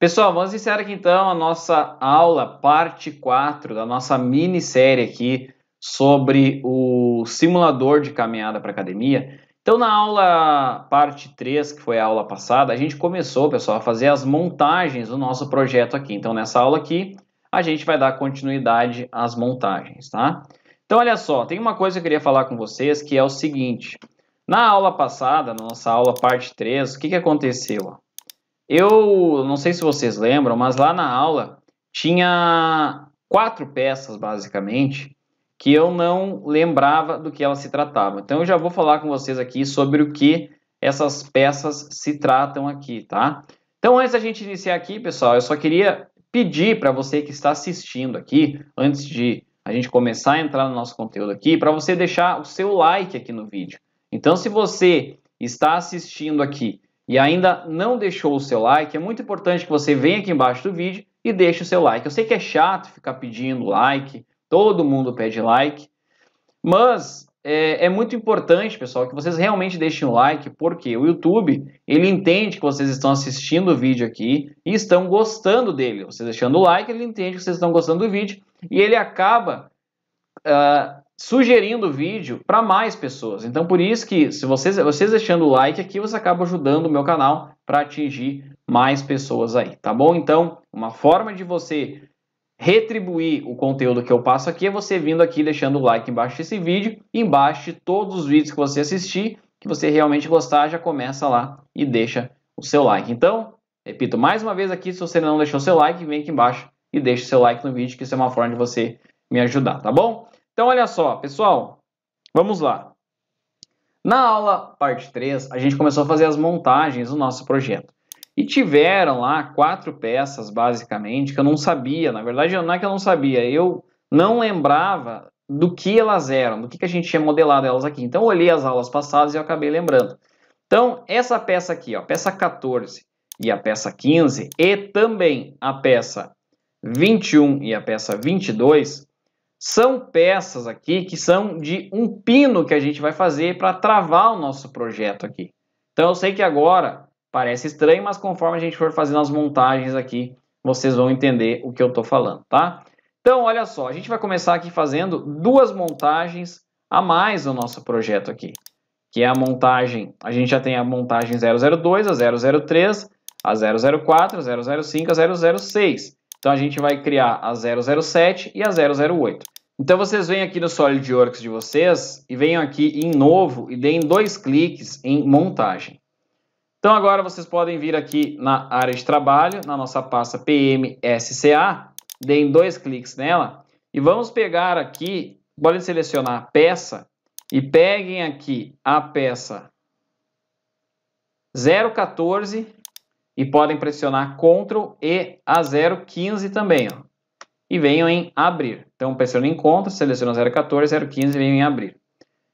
Pessoal, vamos iniciar aqui então a nossa aula, parte 4 da nossa minissérie aqui sobre o simulador de caminhada para academia. Então, na aula parte 3, que foi a aula passada, a gente começou, pessoal, a fazer as montagens do nosso projeto aqui. Então, nessa aula aqui, a gente vai dar continuidade às montagens, tá? Então, olha só, tem uma coisa que eu queria falar com vocês que é o seguinte. Na aula passada, na nossa aula parte 3, o que, que aconteceu? Eu não sei se vocês lembram, mas lá na aula tinha quatro peças, basicamente, que eu não lembrava do que elas se tratavam. Então eu já vou falar com vocês aqui sobre o que essas peças se tratam aqui, tá? Então antes da gente iniciar aqui, pessoal, eu só queria pedir para você que está assistindo aqui, antes de a gente começar a entrar no nosso conteúdo aqui, para você deixar o seu like aqui no vídeo. Então se você está assistindo aqui e ainda não deixou o seu like, é muito importante que você venha aqui embaixo do vídeo e deixe o seu like. Eu sei que é chato ficar pedindo like, todo mundo pede like, mas é, é, muito importante, pessoal, que vocês realmente deixem o like, porque o YouTube ele entende que vocês estão assistindo o vídeo aqui e estão gostando dele. Vocês deixando o like, ele entende que vocês estão gostando do vídeo e ele acaba uh, sugerindo o vídeo para mais pessoas. Então, por isso que se vocês, vocês deixando o like aqui, você acaba ajudando o meu canal para atingir mais pessoas aí, tá bom? Então, uma forma de você retribuir o conteúdo que eu passo aqui é você vindo aqui deixando o like embaixo desse vídeo, embaixo de todos os vídeos que você assistir, que você realmente gostar, já começa lá e deixa o seu like. Então, repito mais uma vez aqui, se você não deixou seu like, vem aqui embaixo e deixa o seu like no vídeo, que isso é uma forma de você me ajudar, tá bom? Então, olha só, pessoal, vamos lá. Na aula parte 3, a gente começou a fazer as montagens do nosso projeto. E tiveram lá quatro peças, basicamente, que eu não sabia. Na verdade, não é que eu não sabia, eu não lembrava do que elas eram, do que, que a gente tinha modelado elas aqui. Então, eu olhei as aulas passadas e eu acabei lembrando. Então, essa peça aqui, ó, peça 14 e a peça 15, e também a peça 21 e a peça 22, são peças aqui que são de um pino que a gente vai fazer para travar o nosso projeto aqui. Então eu sei que agora parece estranho, mas conforme a gente for fazendo as montagens aqui, vocês vão entender o que eu estou falando, tá? Então olha só, a gente vai começar aqui fazendo duas montagens a mais no nosso projeto aqui, que é a montagem, a gente já tem a montagem 002, a 003, a 004, a 005, a 006. Então a gente vai criar a 007 e a 008. Então vocês vêm aqui no SolidWorks de vocês e venham aqui em novo e deem dois cliques em montagem. Então agora vocês podem vir aqui na área de trabalho, na nossa pasta PMSCA, deem dois cliques nela e vamos pegar aqui, podem selecionar a peça e peguem aqui a peça 014 e podem pressionar Ctrl e a 015 também, ó. E venham em abrir. Então, pressionem Ctrl, selecionam 014, 015 e venham em abrir.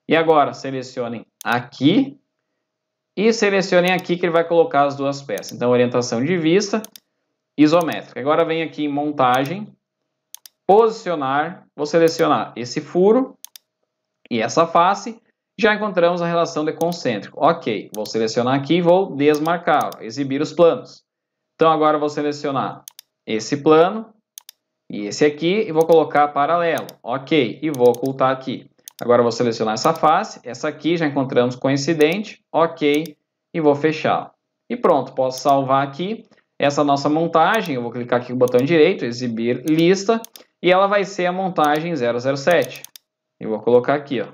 E agora, selecionem aqui e selecionem aqui que ele vai colocar as duas peças. Então, orientação de vista, isométrica. Agora, vem aqui em montagem, posicionar, vou selecionar esse furo e essa face já encontramos a relação de concêntrico. Ok, vou selecionar aqui e vou desmarcar, exibir os planos. Então agora vou selecionar esse plano e esse aqui e vou colocar paralelo. Ok, e vou ocultar aqui. Agora vou selecionar essa face, essa aqui já encontramos coincidente, ok, e vou fechar. E pronto, posso salvar aqui essa nossa montagem, eu vou clicar aqui com o botão direito, exibir lista, e ela vai ser a montagem 007. Eu vou colocar aqui, ó,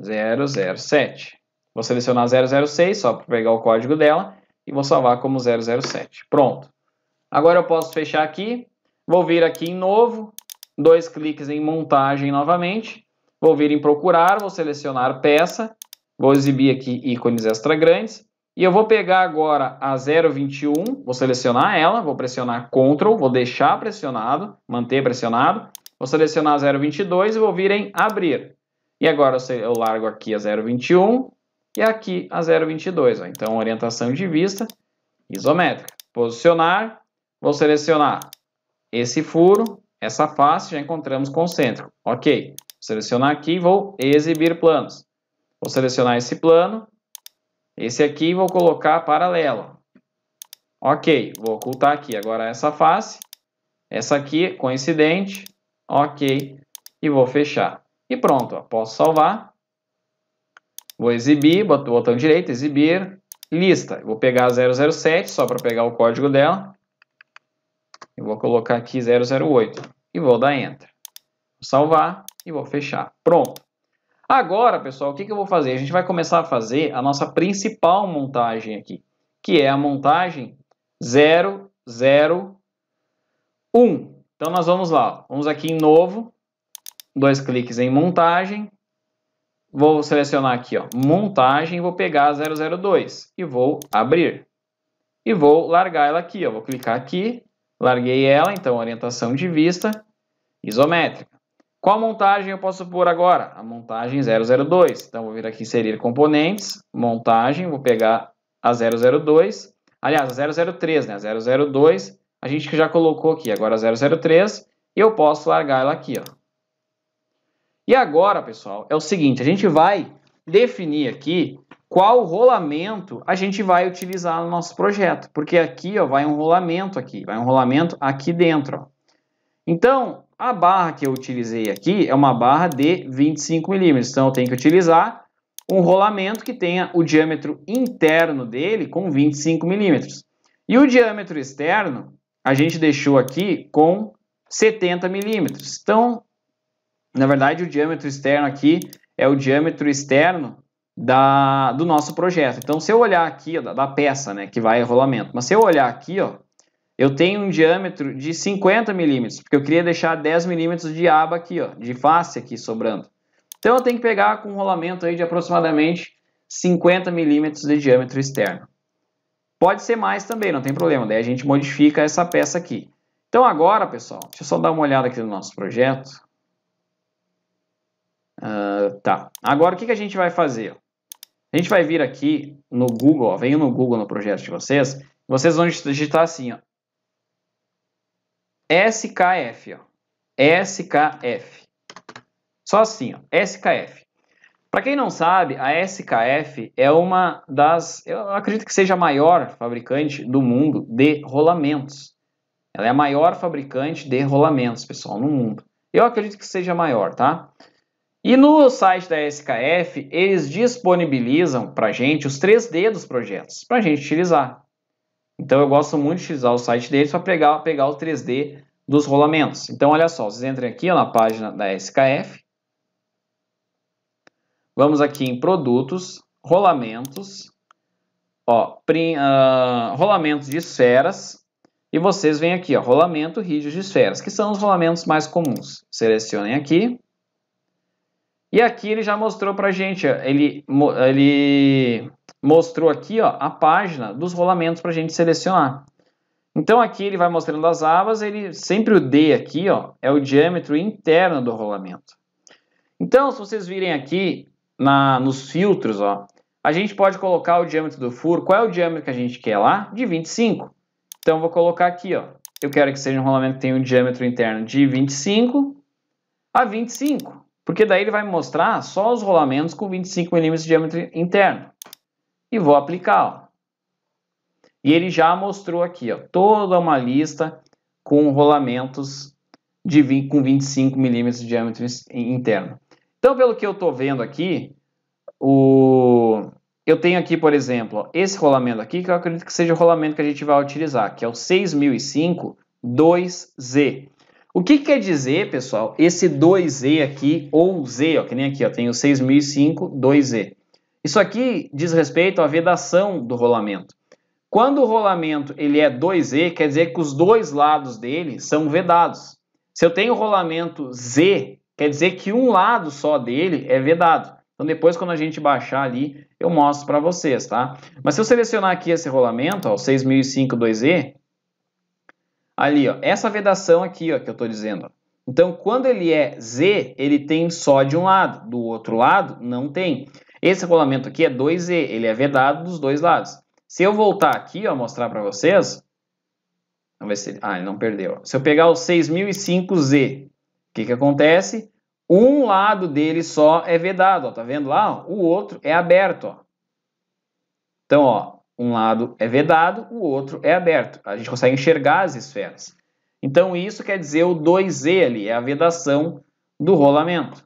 007. Vou selecionar 006 só para pegar o código dela e vou salvar como 007. Pronto. Agora eu posso fechar aqui. Vou vir aqui em novo, dois cliques em montagem novamente. Vou vir em procurar, vou selecionar peça, vou exibir aqui ícones extra grandes. E eu vou pegar agora a 021, vou selecionar ela, vou pressionar Ctrl, vou deixar pressionado, manter pressionado. Vou selecionar a 022 e vou vir em abrir. E agora eu largo aqui a 0,21 e aqui a 0,22. Então, orientação de vista isométrica. Posicionar, vou selecionar esse furo, essa face, já encontramos concêntrico. Ok, vou selecionar aqui e vou exibir planos. Vou selecionar esse plano, esse aqui vou colocar paralelo. Ok, vou ocultar aqui agora essa face, essa aqui coincidente, ok, e vou fechar. E pronto, ó, posso salvar. Vou exibir, boto o botão direito, exibir, lista. Vou pegar a 007 só para pegar o código dela. Eu vou colocar aqui 008 e vou dar Enter. Vou salvar e vou fechar. Pronto. Agora, pessoal, o que, que eu vou fazer? A gente vai começar a fazer a nossa principal montagem aqui, que é a montagem 001. Então, nós vamos lá. Vamos aqui em Novo, dois cliques em montagem, vou selecionar aqui, ó, montagem, vou pegar a 002 e vou abrir. E vou largar ela aqui, ó, vou clicar aqui, larguei ela, então orientação de vista, isométrica. Qual montagem eu posso pôr agora? A montagem 002. Então, vou vir aqui inserir componentes, montagem, vou pegar a 002. Aliás, a 003, né? A 002, a gente já colocou aqui. Agora a 003, eu posso largar ela aqui, ó. E agora, pessoal, é o seguinte: a gente vai definir aqui qual rolamento a gente vai utilizar no nosso projeto, porque aqui ó, vai um rolamento aqui, vai um rolamento aqui dentro. Ó. Então, a barra que eu utilizei aqui é uma barra de 25 milímetros, então eu tenho que utilizar um rolamento que tenha o diâmetro interno dele com 25 milímetros. E o diâmetro externo a gente deixou aqui com 70 milímetros. Então, na verdade, o diâmetro externo aqui é o diâmetro externo da, do nosso projeto. Então, se eu olhar aqui, ó, da, da, peça, né, que vai rolamento, mas se eu olhar aqui, ó, eu tenho um diâmetro de 50 milímetros, porque eu queria deixar 10 milímetros de aba aqui, ó, de face aqui sobrando. Então, eu tenho que pegar com um rolamento aí de aproximadamente 50 milímetros de diâmetro externo. Pode ser mais também, não tem problema, daí a gente modifica essa peça aqui. Então, agora, pessoal, deixa eu só dar uma olhada aqui no nosso projeto. Ah, tá. Agora, o que, que a gente vai fazer? A gente vai vir aqui no Google, venho no Google no projeto de vocês, vocês vão digitar assim, ó, SKF, ó, SKF. Só assim, ó, SKF. Para quem não sabe, a SKF é uma das, eu acredito que seja a maior fabricante do mundo de rolamentos. Ela é a maior fabricante de rolamentos, pessoal, no mundo. Eu acredito que seja a maior, tá? E no site da SKF, eles disponibilizam para gente os 3D dos projetos, para gente utilizar. Então eu gosto muito de utilizar o site deles para pegar, pegar o 3D dos rolamentos. Então olha só, vocês entrem aqui ó, na página da SKF, vamos aqui em produtos, rolamentos, ó, prim, uh, rolamentos de esferas, e vocês vêm aqui, ó, rolamento rígido de esferas, que são os rolamentos mais comuns. Selecionem aqui, e aqui ele já mostrou a gente, ele, ele mostrou aqui ó, a página dos rolamentos para a gente selecionar. Então aqui ele vai mostrando as abas, ele sempre o D aqui ó, é o diâmetro interno do rolamento. Então se vocês virem aqui na, nos filtros, ó, a gente pode colocar o diâmetro do furo, qual é o diâmetro que a gente quer lá? De 25. Então vou colocar aqui, ó, eu quero que seja um rolamento que tenha um diâmetro interno de 25 a 25. Porque daí ele vai me mostrar só os rolamentos com 25 milímetros de diâmetro interno. E vou aplicar. Ó. E ele já mostrou aqui ó, toda uma lista com rolamentos de com 25 milímetros de diâmetro interno. Então, pelo que eu estou vendo aqui, o... eu tenho aqui, por exemplo, ó, esse rolamento aqui, que eu acredito que seja o rolamento que a gente vai utilizar, que é o 6005 2Z. O que, que quer dizer, pessoal, esse 2 e aqui, ou Z, ó, que nem aqui, ó, tem o 6005, 2 e Isso aqui diz respeito à vedação do rolamento. Quando o rolamento ele é 2 e quer dizer que os dois lados dele são vedados. Se eu tenho o rolamento Z, quer dizer que um lado só dele é vedado. Então depois quando a gente baixar ali, eu mostro para vocês, tá? Mas se eu selecionar aqui esse rolamento, ó, o 6005 2 e ali, ó, essa vedação aqui, ó, que eu estou dizendo. Então, quando ele é Z, ele tem só de um lado, do outro lado não tem. Esse regulamento aqui é 2Z, ele é vedado dos dois lados. Se eu voltar aqui, ó, mostrar para vocês, vamos ver se ele, ah, ele não perdeu. Se eu pegar o 6005Z, o que que acontece? Um lado dele só é vedado, ó, tá vendo lá? O outro é aberto, ó. Então, ó, um lado é vedado, o outro é aberto. A gente consegue enxergar as esferas. Então, isso quer dizer o 2Z ali, é a vedação do rolamento.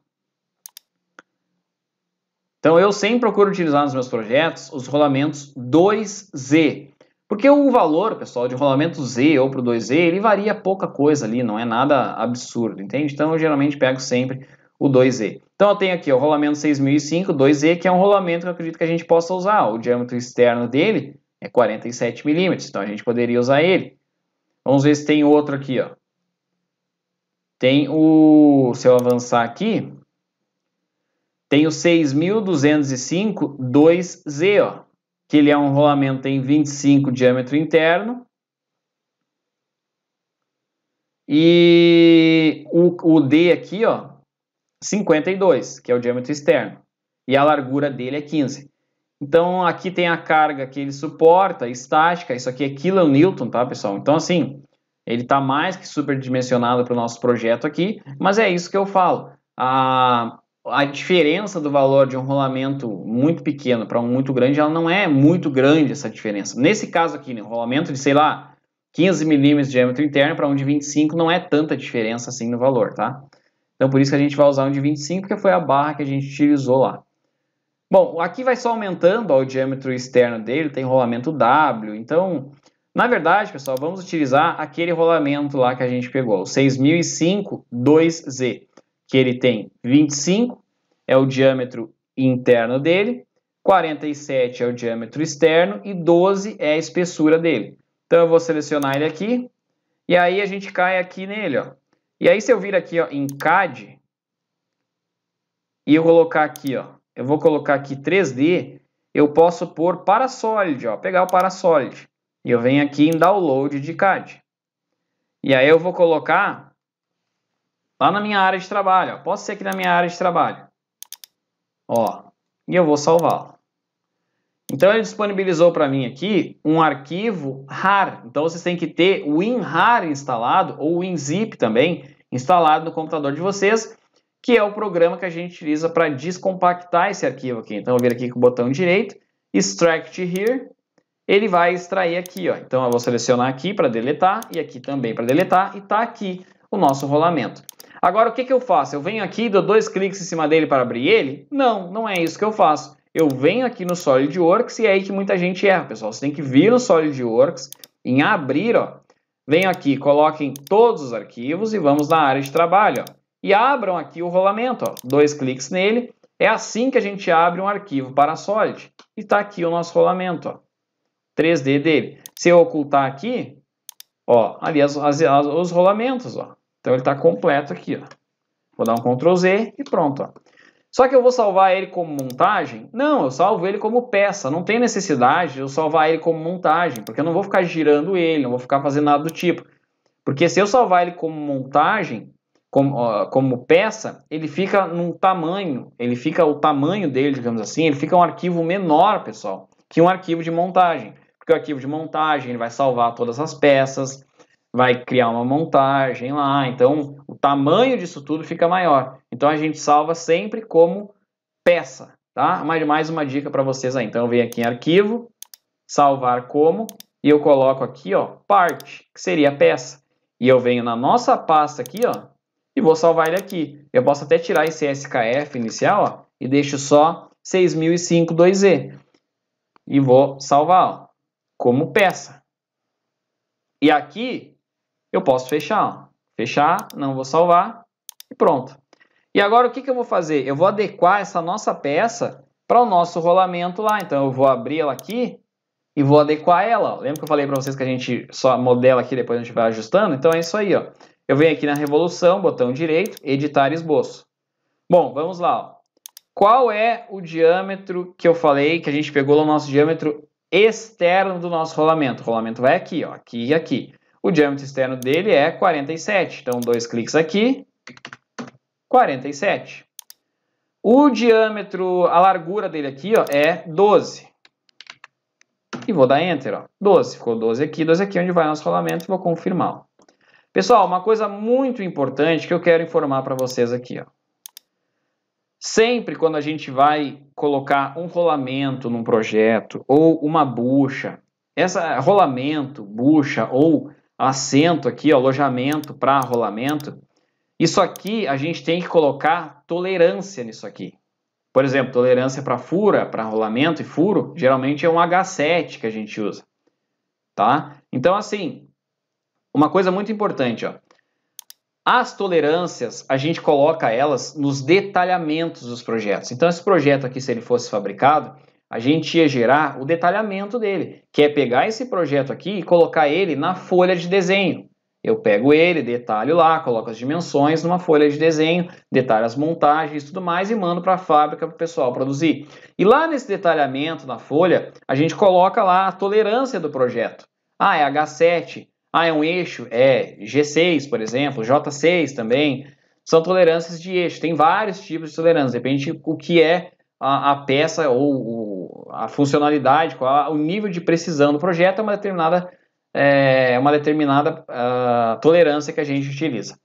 Então, eu sempre procuro utilizar nos meus projetos os rolamentos 2Z. Porque o valor, pessoal, de rolamento Z ou para o 2Z, ele varia pouca coisa ali, não é nada absurdo, entende? Então, eu geralmente pego sempre o 2E. Então eu tenho aqui o rolamento 6005, 2E, que é um rolamento que eu acredito que a gente possa usar. O diâmetro externo dele é 47 milímetros, então a gente poderia usar ele. Vamos ver se tem outro aqui, ó. Tem o, se eu avançar aqui, tem o 6205 2Z, ó, que ele é um rolamento em 25 diâmetro interno. E o, o D aqui, ó, 52, que é o diâmetro externo, e a largura dele é 15. Então, aqui tem a carga que ele suporta, estática, isso aqui é quilonewton, tá, pessoal? Então, assim, ele está mais que superdimensionado para o nosso projeto aqui, mas é isso que eu falo. A, a diferença do valor de um rolamento muito pequeno para um muito grande, ela não é muito grande essa diferença. Nesse caso aqui, né, um rolamento de, sei lá, 15 milímetros de diâmetro interno para um de 25 não é tanta diferença assim no valor, tá? Então por isso que a gente vai usar um de 25, porque foi a barra que a gente utilizou lá. Bom, aqui vai só aumentando ó, o diâmetro externo dele, tem rolamento W. Então, na verdade, pessoal, vamos utilizar aquele rolamento lá que a gente pegou, o 6005-2Z, que ele tem 25, é o diâmetro interno dele, 47 é o diâmetro externo e 12 é a espessura dele. Então eu vou selecionar ele aqui e aí a gente cai aqui nele, ó. E aí se eu vir aqui ó, em CAD e eu colocar aqui, ó, eu vou colocar aqui 3D, eu posso pôr Parasolid, ó, pegar o Parasolid. E eu venho aqui em Download de CAD. E aí eu vou colocar lá na minha área de trabalho, ó, posso ser aqui na minha área de trabalho. Ó, e eu vou salvar. Então ele disponibilizou para mim aqui um arquivo RAR. Então vocês têm que ter o WinRAR instalado ou o WinZip também instalado no computador de vocês, que é o programa que a gente utiliza para descompactar esse arquivo aqui. Então eu vou vir aqui com o botão direito, extract here, ele vai extrair aqui, ó. Então eu vou selecionar aqui para deletar e aqui também para deletar e tá aqui o nosso rolamento. Agora o que, que eu faço? Eu venho aqui, dou dois cliques em cima dele para abrir ele? Não, não é isso que eu faço eu venho aqui no SolidWorks e é aí que muita gente erra, pessoal. Você tem que vir no SolidWorks, em abrir, ó, venho aqui, coloquem todos os arquivos e vamos na área de trabalho, ó, e abram aqui o rolamento, ó, dois cliques nele. É assim que a gente abre um arquivo para Solid. E está aqui o nosso rolamento, ó, 3D dele. Se eu ocultar aqui, ó, ali as, as, as, os rolamentos, ó. Então ele está completo aqui, ó. Vou dar um Ctrl Z e pronto, ó. Só que eu vou salvar ele como montagem? Não, eu salvo ele como peça. Não tem necessidade de eu salvar ele como montagem, porque eu não vou ficar girando ele, não vou ficar fazendo nada do tipo. Porque se eu salvar ele como montagem, como, como peça, ele fica num tamanho, ele fica o tamanho dele, digamos assim, ele fica um arquivo menor, pessoal, que um arquivo de montagem. Porque o arquivo de montagem ele vai salvar todas as peças, vai criar uma montagem lá, então o tamanho disso tudo fica maior. Então a gente salva sempre como peça, tá? Mais, mais uma dica para vocês aí. Então eu venho aqui em arquivo, salvar como, e eu coloco aqui, ó, parte, que seria peça. E eu venho na nossa pasta aqui, ó, e vou salvar ele aqui. Eu posso até tirar esse SKF inicial, ó, e deixo só 6005 2E. E vou salvar, ó, como peça. E aqui eu posso fechar. Fechar, não vou salvar e pronto. E agora o que, que eu vou fazer? Eu vou adequar essa nossa peça para o nosso rolamento lá. Então eu vou abrir ela aqui e vou adequar ela. Lembra que eu falei para vocês que a gente só modela aqui, depois a gente vai ajustando? Então é isso aí, ó. Eu venho aqui na revolução, botão direito, editar esboço. Bom, vamos lá. Ó. Qual é o diâmetro que eu falei que a gente pegou o nosso diâmetro externo do nosso rolamento? O rolamento vai aqui, ó, aqui e aqui o diâmetro externo dele é 47. Então, dois cliques aqui, 47. O diâmetro, a largura dele aqui ó, é 12. E vou dar Enter, ó, 12. Ficou 12 aqui, 12 aqui, onde vai nosso rolamento, vou confirmar. Pessoal, uma coisa muito importante que eu quero informar para vocês aqui. Ó. Sempre quando a gente vai colocar um rolamento num projeto ou uma bucha, essa rolamento, bucha ou assento aqui, ó, alojamento para rolamento. Isso aqui a gente tem que colocar tolerância nisso aqui. Por exemplo, tolerância para fura, para rolamento e furo, geralmente é um H7 que a gente usa, tá? Então, assim, uma coisa muito importante, ó. As tolerâncias, a gente coloca elas nos detalhamentos dos projetos. Então, esse projeto aqui, se ele fosse fabricado, a gente ia gerar o detalhamento dele, que é pegar esse projeto aqui e colocar ele na folha de desenho. Eu pego ele, detalho lá, coloco as dimensões numa folha de desenho, detalho as montagens e tudo mais e mando para a fábrica para o pessoal produzir. E lá nesse detalhamento na folha, a gente coloca lá a tolerância do projeto. Ah, é H7. Ah, é um eixo? É G6, por exemplo, J6 também. São tolerâncias de eixo. Tem vários tipos de tolerância, depende o que é a, a peça ou, ou a funcionalidade, qual, o nível de precisão do projeto é uma determinada, é, uma determinada ah, tolerância que a gente utiliza.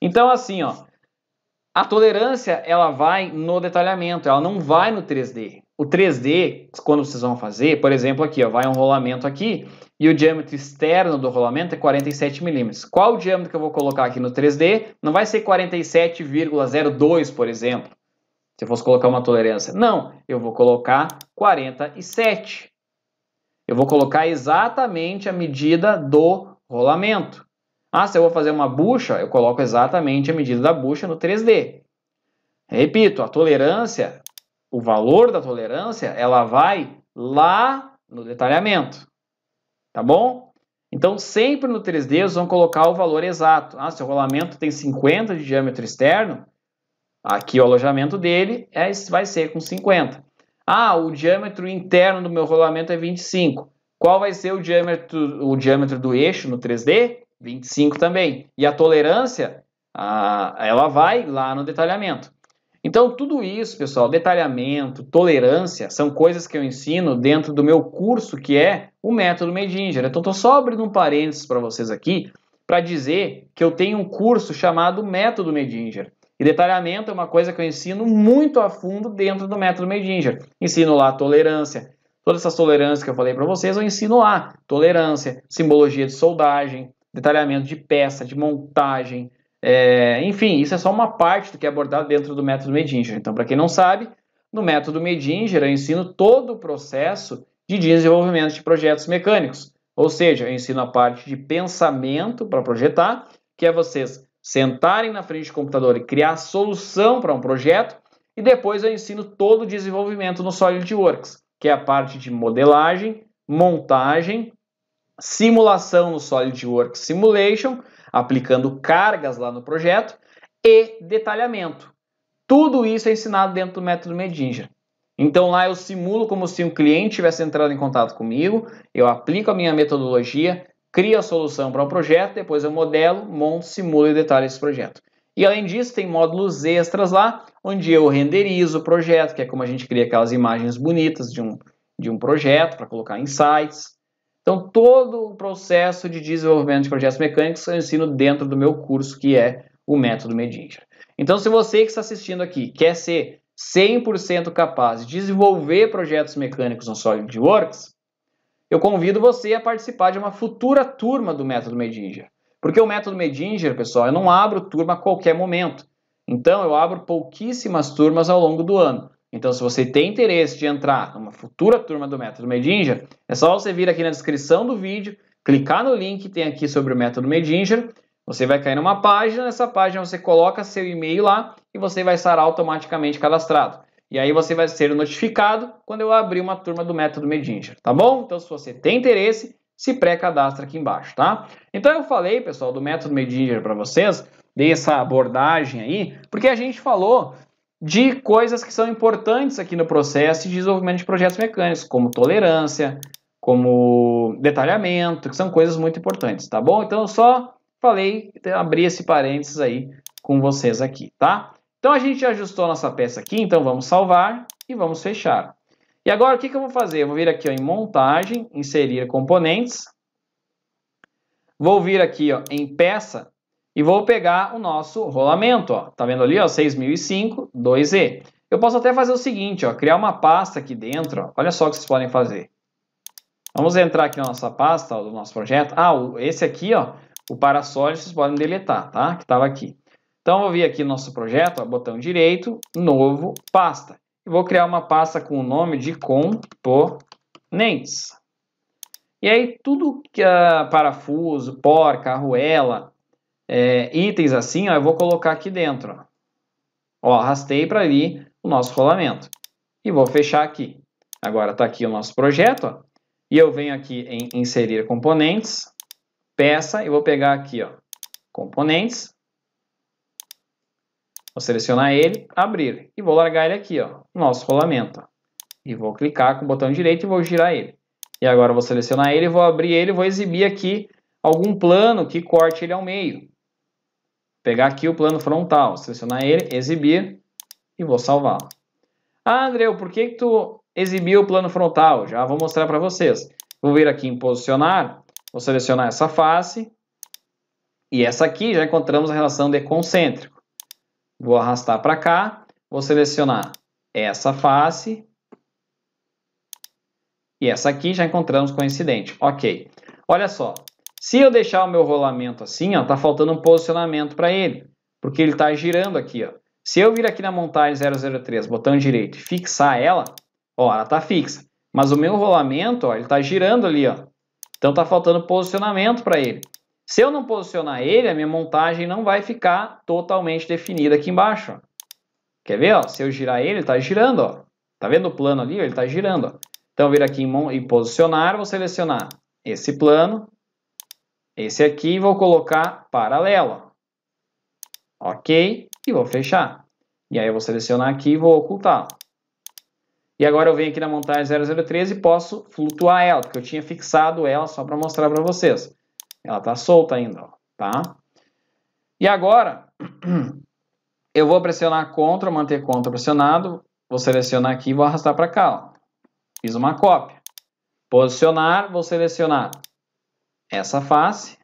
Então, assim, ó, a tolerância ela vai no detalhamento, ela não vai no 3D. O 3D, quando vocês vão fazer, por exemplo, aqui, ó, vai um rolamento aqui e o diâmetro externo do rolamento é 47 milímetros. Qual o diâmetro que eu vou colocar aqui no 3D? Não vai ser 47,02, por exemplo. Se eu fosse colocar uma tolerância, não, eu vou colocar 47. Eu vou colocar exatamente a medida do rolamento. Ah, se eu vou fazer uma bucha, eu coloco exatamente a medida da bucha no 3D. Repito, a tolerância, o valor da tolerância, ela vai lá no detalhamento. Tá bom? Então, sempre no 3D, eles vão colocar o valor exato. Ah, se o rolamento tem 50 de diâmetro externo, Aqui o alojamento dele é, vai ser com 50. Ah, o diâmetro interno do meu rolamento é 25. Qual vai ser o diâmetro, o diâmetro do eixo no 3D? 25 também. E a tolerância, ah, ela vai lá no detalhamento. Então, tudo isso, pessoal, detalhamento, tolerância, são coisas que eu ensino dentro do meu curso, que é o método Medinger. Então, estou só abrindo um parênteses para vocês aqui, para dizer que eu tenho um curso chamado Método Medinger. E detalhamento é uma coisa que eu ensino muito a fundo dentro do método Made Ensino lá tolerância. Todas essas tolerâncias que eu falei para vocês, eu ensino lá. Tolerância, simbologia de soldagem, detalhamento de peça, de montagem. É... enfim, isso é só uma parte do que é abordado dentro do método Medinger. Então, para quem não sabe, no método Medinger eu ensino todo o processo de desenvolvimento de projetos mecânicos. Ou seja, eu ensino a parte de pensamento para projetar, que é vocês sentarem na frente do computador e criar solução para um projeto, e depois eu ensino todo o desenvolvimento no SolidWorks, que é a parte de modelagem, montagem, simulação no SolidWorks Simulation, aplicando cargas lá no projeto, e detalhamento. Tudo isso é ensinado dentro do método Medinja. Então lá eu simulo como se um cliente tivesse entrado em contato comigo, eu aplico a minha metodologia, cria a solução para o projeto, depois eu modelo, monto, simulo e detalho esse projeto. E além disso, tem módulos extras lá, onde eu renderizo o projeto, que é como a gente cria aquelas imagens bonitas de um, de um projeto para colocar em sites. Então, todo o processo de desenvolvimento de projetos mecânicos eu ensino dentro do meu curso, que é o Método Medinger. Então, se você que está assistindo aqui quer ser 100% capaz de desenvolver projetos mecânicos no SolidWorks, eu convido você a participar de uma futura turma do Método Medinger. Porque o Método Medinger, pessoal, eu não abro turma a qualquer momento. Então, eu abro pouquíssimas turmas ao longo do ano. Então, se você tem interesse de entrar numa futura turma do Método Medinger, é só você vir aqui na descrição do vídeo, clicar no link que tem aqui sobre o Método Medinger, você vai cair numa página, nessa página você coloca seu e-mail lá e você vai estar automaticamente cadastrado. E aí você vai ser notificado quando eu abrir uma turma do método Medinger, tá bom? Então se você tem interesse, se pré-cadastra aqui embaixo, tá? Então eu falei, pessoal, do método Medinger para vocês, dei essa abordagem aí, porque a gente falou de coisas que são importantes aqui no processo de desenvolvimento de projetos mecânicos, como tolerância, como detalhamento, que são coisas muito importantes, tá bom? Então eu só falei, abri esse parênteses aí com vocês aqui, tá? Então a gente ajustou a nossa peça aqui, então vamos salvar e vamos fechar. E agora o que, que eu vou fazer? Eu vou vir aqui ó, em montagem, inserir componentes. Vou vir aqui ó, em peça e vou pegar o nosso rolamento. Ó. Tá vendo ali? Ó, 6005, 2E. Eu posso até fazer o seguinte, ó, criar uma pasta aqui dentro. Ó. Olha só o que vocês podem fazer. Vamos entrar aqui na nossa pasta ó, do nosso projeto. Ah, esse aqui, ó, o parasol, vocês podem deletar, tá? Que estava aqui. Então, eu vim aqui no nosso projeto, ó, botão direito, novo, pasta. vou criar uma pasta com o nome de componentes. E aí, tudo que é parafuso, porca, arruela, é, itens assim, ó, eu vou colocar aqui dentro. Ó. Ó, arrastei para ali o nosso rolamento. E vou fechar aqui. Agora está aqui o nosso projeto. Ó, e eu venho aqui em inserir componentes, peça, e vou pegar aqui ó, componentes, Vou selecionar ele, abrir e vou largar ele aqui, ó, nosso rolamento. E vou clicar com o botão direito e vou girar ele. E agora vou selecionar ele, vou abrir ele, vou exibir aqui algum plano que corte ele ao meio. Vou pegar aqui o plano frontal, selecionar ele, exibir e vou salvá-lo. Ah, Andreu, por que, que tu exibiu o plano frontal? Já vou mostrar para vocês. Vou vir aqui em posicionar, vou selecionar essa face e essa aqui já encontramos a relação de concêntrico. Vou arrastar para cá, vou selecionar essa face e essa aqui já encontramos coincidente. Ok. Olha só, se eu deixar o meu rolamento assim, ó, tá faltando um posicionamento para ele, porque ele está girando aqui, ó. Se eu vir aqui na montagem 003, botão direito, e fixar ela, ó, ela tá fixa. Mas o meu rolamento, ó, ele está girando ali, ó. Então tá faltando posicionamento para ele. Se eu não posicionar ele, a minha montagem não vai ficar totalmente definida aqui embaixo. Ó. Quer ver? Ó? Se eu girar ele, ele está girando. Ó. Tá vendo o plano ali? Ele está girando. Ó. Então, vir aqui em, em posicionar, vou selecionar esse plano, esse aqui e vou colocar paralelo. Ok? E vou fechar. E aí eu vou selecionar aqui e vou ocultar. E agora eu venho aqui na montagem 003 e posso flutuar ela, porque eu tinha fixado ela só para mostrar para vocês. Ela está solta ainda, ó, tá? E agora, eu vou pressionar CTRL, manter CTRL pressionado, vou selecionar aqui e vou arrastar para cá, ó. Fiz uma cópia. Posicionar, vou selecionar essa face.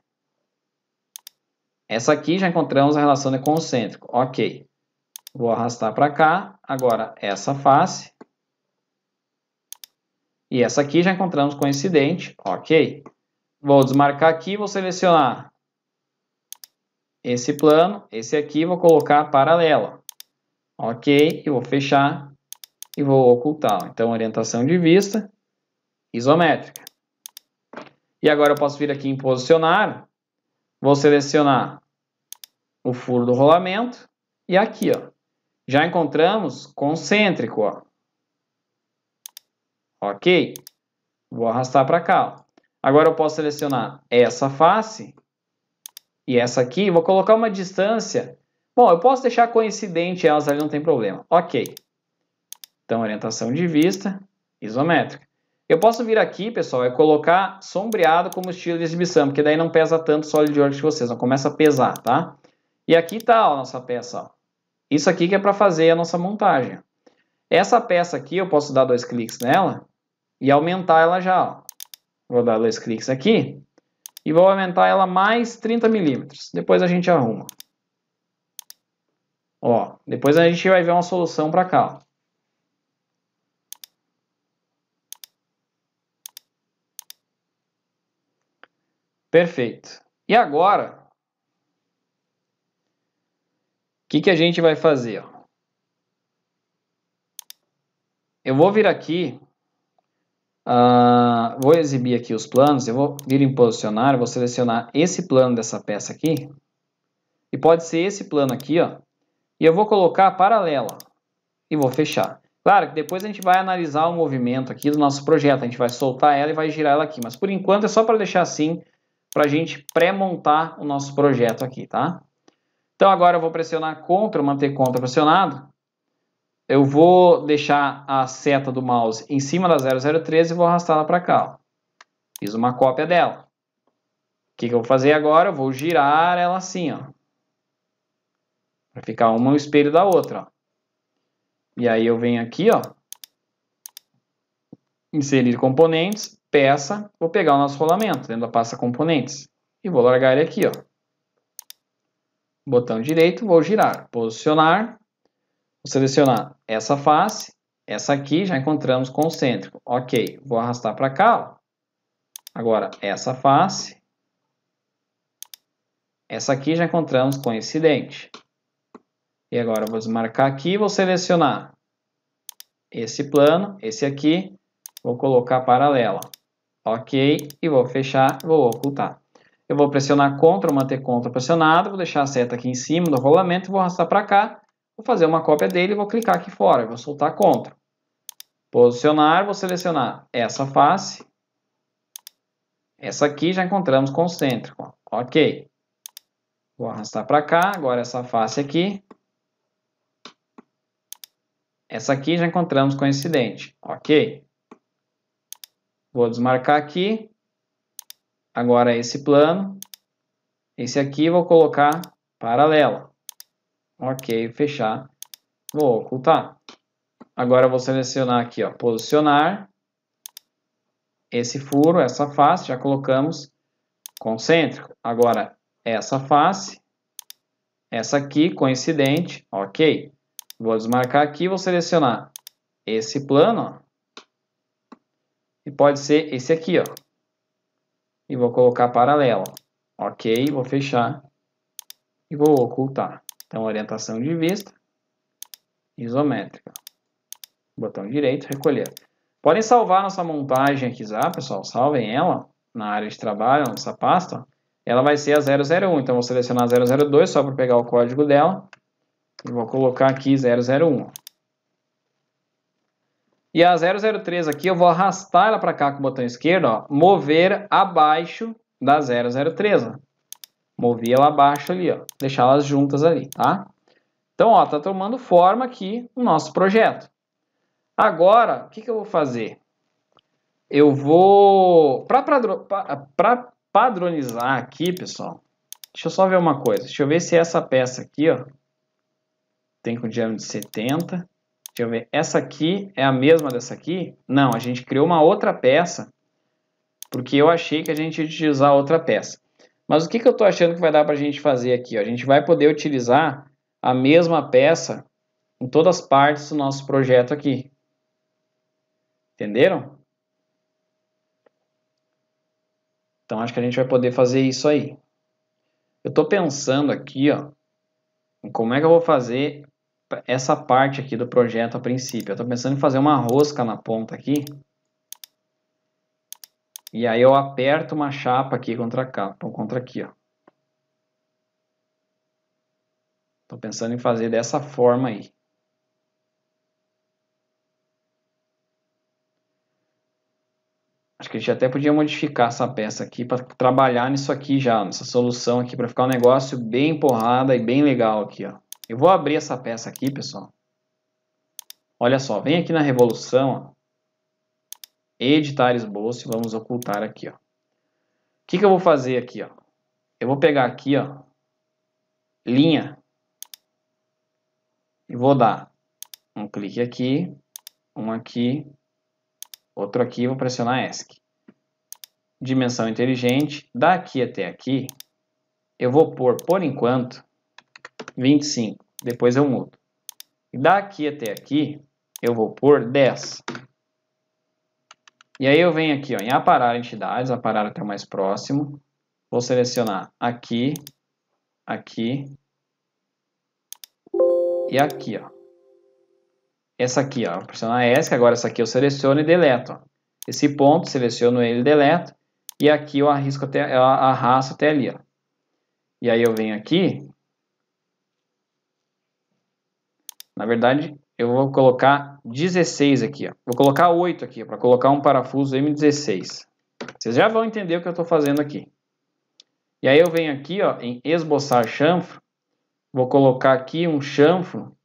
Essa aqui já encontramos a relação de concêntrico. Ok. Vou arrastar para cá. Agora, essa face. E essa aqui já encontramos coincidente. Ok. Vou desmarcar aqui, vou selecionar esse plano, esse aqui, vou colocar paralelo, Ok, e vou fechar e vou ocultar. Então, orientação de vista, isométrica. E agora eu posso vir aqui em posicionar, vou selecionar o furo do rolamento e aqui, ó. Já encontramos concêntrico, ó. Ok? Vou arrastar para cá, ó. Agora eu posso selecionar essa face e essa aqui, vou colocar uma distância. Bom, eu posso deixar coincidente elas ali, não tem problema. Ok. Então, orientação de vista isométrica. Eu posso vir aqui, pessoal, e é colocar sombreado como estilo de exibição, porque daí não pesa tanto o sólido de óleo de vocês, não começa a pesar, tá? E aqui tá a nossa peça, ó. Isso aqui que é para fazer a nossa montagem. Essa peça aqui, eu posso dar dois cliques nela e aumentar ela já, ó. Vou dar dois cliques aqui e vou aumentar ela mais 30 milímetros. Depois a gente arruma. Ó, depois a gente vai ver uma solução para cá. Perfeito. E agora, o que, que a gente vai fazer? Ó? Eu vou vir aqui Uh, vou exibir aqui os planos, eu vou vir em posicionar, vou selecionar esse plano dessa peça aqui, e pode ser esse plano aqui, ó, e eu vou colocar paralela, e vou fechar. Claro que depois a gente vai analisar o movimento aqui do nosso projeto, a gente vai soltar ela e vai girar ela aqui, mas por enquanto é só para deixar assim, para a gente pré-montar o nosso projeto aqui, tá? Então agora eu vou pressionar CTRL, manter CTRL pressionado, eu vou deixar a seta do mouse em cima da 0013 e vou arrastá-la para cá. Ó. Fiz uma cópia dela. O que, que eu vou fazer agora? Eu vou girar ela assim, ó. Para ficar uma espelho da outra, ó. E aí eu venho aqui, ó. Inserir componentes, peça. Vou pegar o nosso rolamento dentro da pasta componentes. E vou largar ele aqui, ó. Botão direito, vou girar. Posicionar Vou selecionar essa face, essa aqui já encontramos concêntrico. Ok, vou arrastar para cá. Ó. Agora, essa face, essa aqui já encontramos coincidente. E agora, vou desmarcar aqui e vou selecionar esse plano, esse aqui, vou colocar paralela. Ok, e vou fechar, vou ocultar. Eu vou pressionar CTRL, manter CTRL pressionado, vou deixar a seta aqui em cima do rolamento e vou arrastar para cá Vou fazer uma cópia dele, e vou clicar aqui fora, vou soltar CTRL. Posicionar, vou selecionar essa face. Essa aqui já encontramos concêntrico. Ok. Vou arrastar para cá, agora essa face aqui. Essa aqui já encontramos coincidente. Ok. Vou desmarcar aqui. Agora é esse plano. Esse aqui vou colocar paralela ok, fechar, vou ocultar. Agora vou selecionar aqui, ó, posicionar, esse furo, essa face, já colocamos concêntrico. Agora, essa face, essa aqui, coincidente, ok. Vou desmarcar aqui, vou selecionar esse plano, ó, e pode ser esse aqui, ó. E vou colocar paralelo, ok, vou fechar e vou ocultar. Então, orientação de vista, isométrica. Botão direito, recolher. Podem salvar nossa montagem aqui já, pessoal. Salvem ela na área de trabalho, nessa pasta. Ela vai ser a 001. Então, vou selecionar a 002 só para pegar o código dela. E vou colocar aqui 001. E a 003 aqui, eu vou arrastar ela para cá com o botão esquerdo, ó, mover abaixo da 003. Ó. Movi ela abaixo ali, ó. Deixar elas juntas ali, tá? Então, ó, tá tomando forma aqui o nosso projeto. Agora, o que, que eu vou fazer? Eu vou... Para padronizar aqui, pessoal, deixa eu só ver uma coisa. Deixa eu ver se essa peça aqui, ó, tem com diâmetro de 70. Deixa eu ver, essa aqui é a mesma dessa aqui? Não, a gente criou uma outra peça, porque eu achei que a gente ia utilizar outra peça. Mas o que, que eu estou achando que vai dar para a gente fazer aqui? Ó? A gente vai poder utilizar a mesma peça em todas as partes do nosso projeto aqui. Entenderam? Então, acho que a gente vai poder fazer isso aí. Eu estou pensando aqui, ó, em como é que eu vou fazer essa parte aqui do projeto a princípio. Eu estou pensando em fazer uma rosca na ponta aqui. E aí eu aperto uma chapa aqui contra cá, ou contra aqui, ó. Tô pensando em fazer dessa forma aí. Acho que a gente até podia modificar essa peça aqui para trabalhar nisso aqui já, nessa solução aqui, para ficar um negócio bem porrada e bem legal aqui, ó. Eu vou abrir essa peça aqui, pessoal. Olha só, vem aqui na revolução, ó editar esboço e vamos ocultar aqui, O que, que eu vou fazer aqui, ó? Eu vou pegar aqui, ó, linha e vou dar um clique aqui, um aqui, outro aqui, vou pressionar ESC. Dimensão inteligente, daqui até aqui, eu vou pôr, por enquanto, 25, depois eu mudo. E daqui até aqui, eu vou pôr 10. E aí eu venho aqui ó, em aparar entidades, aparar até tá o mais próximo. Vou selecionar aqui, aqui e aqui. Ó. Essa aqui, ó, pressionar ESC, agora essa aqui eu seleciono e deleto. Ó. Esse ponto, seleciono ele e deleto. E aqui eu arrisco até, eu arrasto até ali. Ó. E aí eu venho aqui. Na verdade, eu vou colocar 16 aqui, ó. Vou colocar 8 aqui, para colocar um parafuso M16. Vocês já vão entender o que eu estou fazendo aqui. E aí eu venho aqui, ó, em esboçar chanfro, vou colocar aqui um chanfro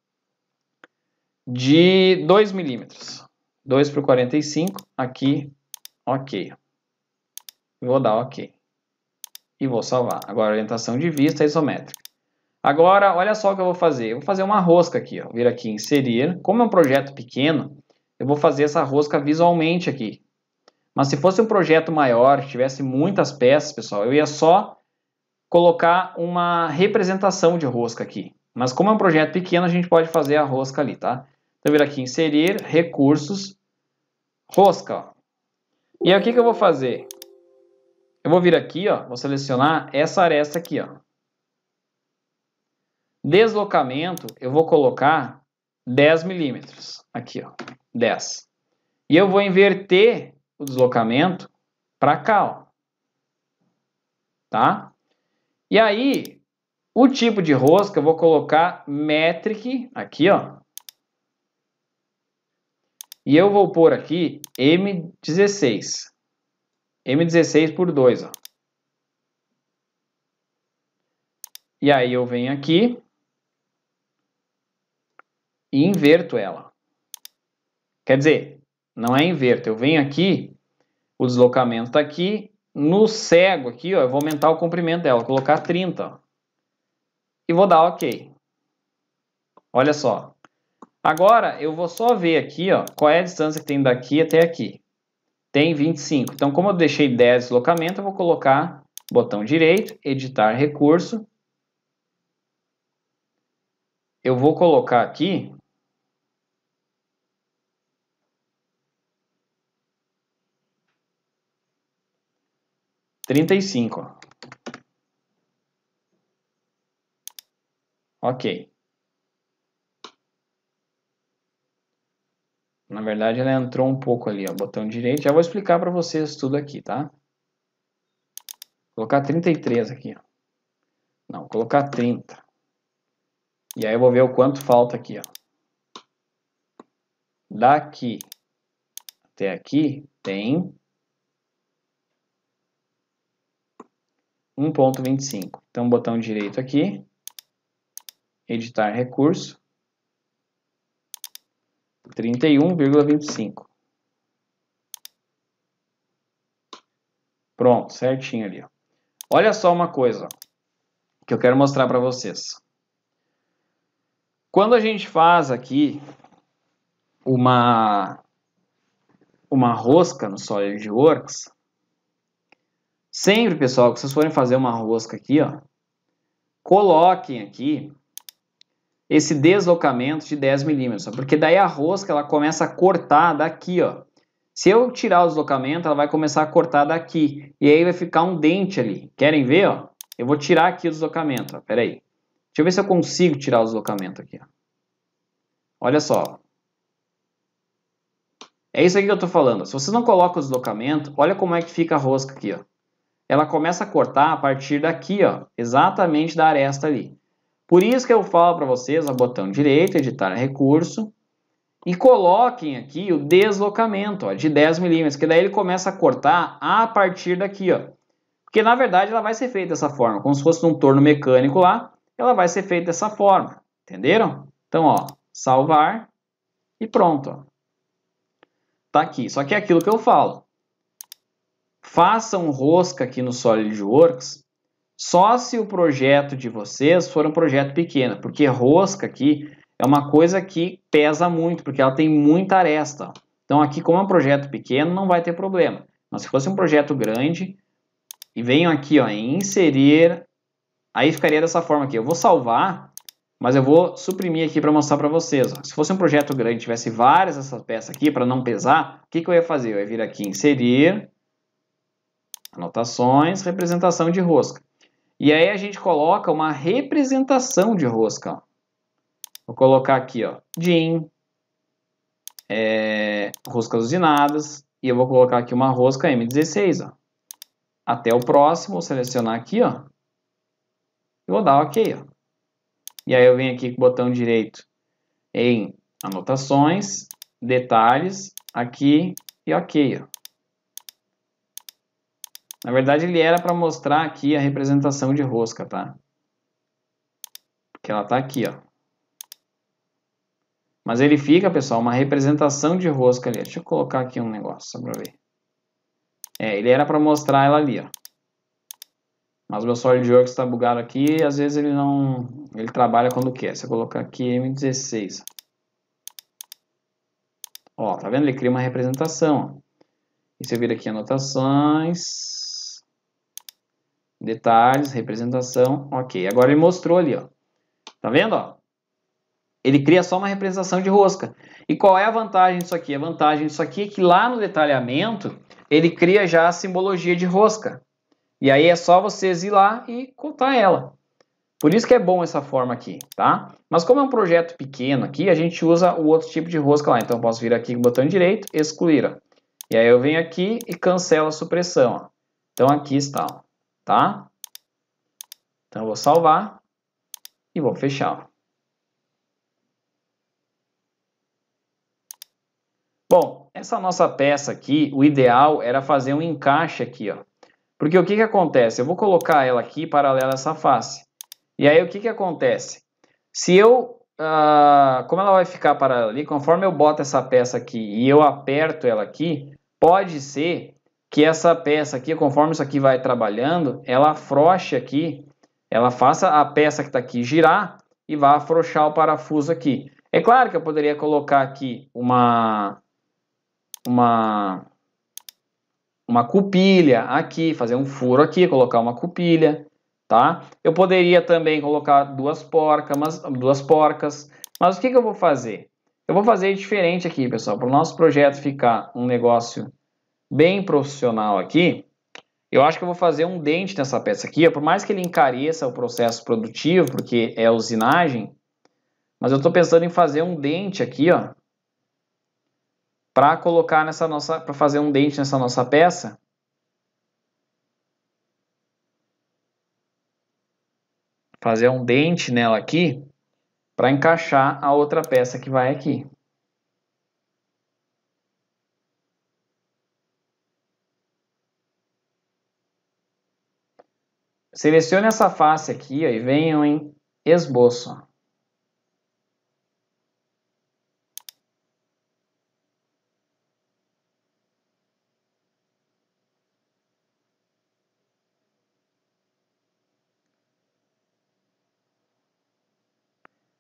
de 2 milímetros. 2 por 45, aqui, ok. Vou dar ok. E vou salvar. Agora, orientação de vista isométrica. Agora, olha só o que eu vou fazer. Eu vou fazer uma rosca aqui, ó. Vir aqui em inserir. Como é um projeto pequeno, eu vou fazer essa rosca visualmente aqui. Mas se fosse um projeto maior, tivesse muitas peças, pessoal, eu ia só colocar uma representação de rosca aqui. Mas como é um projeto pequeno, a gente pode fazer a rosca ali, tá? Então, vir aqui inserir, recursos, rosca, ó. E aí, o que, que eu vou fazer? Eu vou vir aqui, ó, vou selecionar essa aresta aqui, ó. Deslocamento, eu vou colocar 10 milímetros. Aqui, ó, 10. E eu vou inverter o deslocamento para cá, ó. Tá? E aí, o tipo de rosca, eu vou colocar metric aqui, ó. E eu vou pôr aqui M16. M16 por 2, ó. E aí eu venho aqui e inverto ela. Quer dizer, não é inverto. Eu venho aqui, o deslocamento está aqui, no cego aqui, ó, eu vou aumentar o comprimento dela, colocar 30. e vou dar OK. Olha só. Agora, eu vou só ver aqui ó, qual é a distância que tem daqui até aqui. Tem 25. Então, como eu deixei 10 deslocamento, eu vou colocar botão direito, editar recurso. Eu vou colocar aqui Trinta e cinco. Ok. Na verdade, ela entrou um pouco ali, ó, botão direito. Já vou explicar para vocês tudo aqui, tá? Vou colocar 33 aqui. Ó. Não, colocar 30. E aí eu vou ver o quanto falta aqui, ó. Daqui até aqui tem 1.25. Então, botão direito aqui, editar recurso, 31,25. Pronto, certinho ali. Ó. Olha só uma coisa que eu quero mostrar para vocês. Quando a gente faz aqui uma, uma rosca no SolidWorks, Sempre, pessoal, que vocês forem fazer uma rosca aqui, ó, coloquem aqui esse deslocamento de 10 milímetros, porque daí a rosca ela começa a cortar daqui, ó. Se eu tirar o deslocamento, ela vai começar a cortar daqui, e aí vai ficar um dente ali. Querem ver, ó? Eu vou tirar aqui o deslocamento, ó, peraí. Deixa eu ver se eu consigo tirar o deslocamento aqui, ó. Olha só. É isso aqui que eu tô falando. Se você não coloca o deslocamento, olha como é que fica a rosca aqui, ó ela começa a cortar a partir daqui, ó, exatamente da aresta ali. Por isso que eu falo para vocês, ó, botão direito, editar recurso, e coloquem aqui o deslocamento ó, de 10 milímetros, que daí ele começa a cortar a partir daqui. Ó. Porque na verdade ela vai ser feita dessa forma, como se fosse um torno mecânico lá, ela vai ser feita dessa forma, entenderam? Então, ó, salvar e pronto. Ó. Tá aqui, só que é aquilo que eu falo façam rosca aqui no Solid Works só se o projeto de vocês for um projeto pequeno, porque rosca aqui é uma coisa que pesa muito, porque ela tem muita aresta. Então aqui, como é um projeto pequeno, não vai ter problema. Mas se fosse um projeto grande, e venho aqui ó, em inserir, aí ficaria dessa forma aqui. Eu vou salvar, mas eu vou suprimir aqui para mostrar para vocês. Ó. Se fosse um projeto grande, tivesse várias dessas peças aqui, para não pesar, o que, que eu ia fazer? Eu ia vir aqui em inserir, Anotações, representação de rosca. E aí a gente coloca uma representação de rosca. Ó. Vou colocar aqui, ó, DIN, é, roscas usinadas, e eu vou colocar aqui uma rosca M16, ó. Até o próximo, vou selecionar aqui, ó, e vou dar OK, ó. E aí eu venho aqui com o botão direito em anotações, detalhes, aqui e OK, ó. Na verdade, ele era para mostrar aqui a representação de rosca, tá? Porque ela está aqui, ó. Mas ele fica, pessoal, uma representação de rosca ali. Deixa eu colocar aqui um negócio, só para ver. É, ele era para mostrar ela ali, ó. Mas o meu SolidWorks está bugado aqui às vezes ele não... Ele trabalha quando quer. Se eu colocar aqui M16. Ó, tá vendo? Ele cria uma representação. E se eu vir aqui anotações detalhes, representação, ok. Agora ele mostrou ali, ó. Tá vendo, ó? Ele cria só uma representação de rosca. E qual é a vantagem disso aqui? A vantagem disso aqui é que lá no detalhamento ele cria já a simbologia de rosca. E aí é só vocês ir lá e cortar ela. Por isso que é bom essa forma aqui, tá? Mas como é um projeto pequeno aqui, a gente usa o outro tipo de rosca lá. Então eu posso vir aqui com o botão direito, excluir, ó. E aí eu venho aqui e cancelo a supressão, ó. Então aqui está, ó tá? Então eu vou salvar e vou fechar. Bom, essa nossa peça aqui, o ideal era fazer um encaixe aqui, ó. Porque o que, que acontece? Eu vou colocar ela aqui paralela a essa face. E aí o que, que acontece? Se eu, ah, como ela vai ficar paralela ali, conforme eu boto essa peça aqui e eu aperto ela aqui, pode ser que essa peça aqui, conforme isso aqui vai trabalhando, ela afroche aqui, ela faça a peça que está aqui girar e vá afrouxar o parafuso aqui. É claro que eu poderia colocar aqui uma, uma, uma cupilha aqui, fazer um furo aqui, colocar uma cupilha, tá? Eu poderia também colocar duas porcas, mas, duas porcas, mas o que, que eu vou fazer? Eu vou fazer diferente aqui, pessoal, para o nosso projeto ficar um negócio bem profissional aqui, eu acho que eu vou fazer um dente nessa peça aqui, por mais que ele encareça o processo produtivo, porque é usinagem, mas eu estou pensando em fazer um dente aqui, ó, para colocar nessa nossa, para fazer um dente nessa nossa peça. Fazer um dente nela aqui para encaixar a outra peça que vai aqui. Selecione essa face aqui ó, e venham em esboço.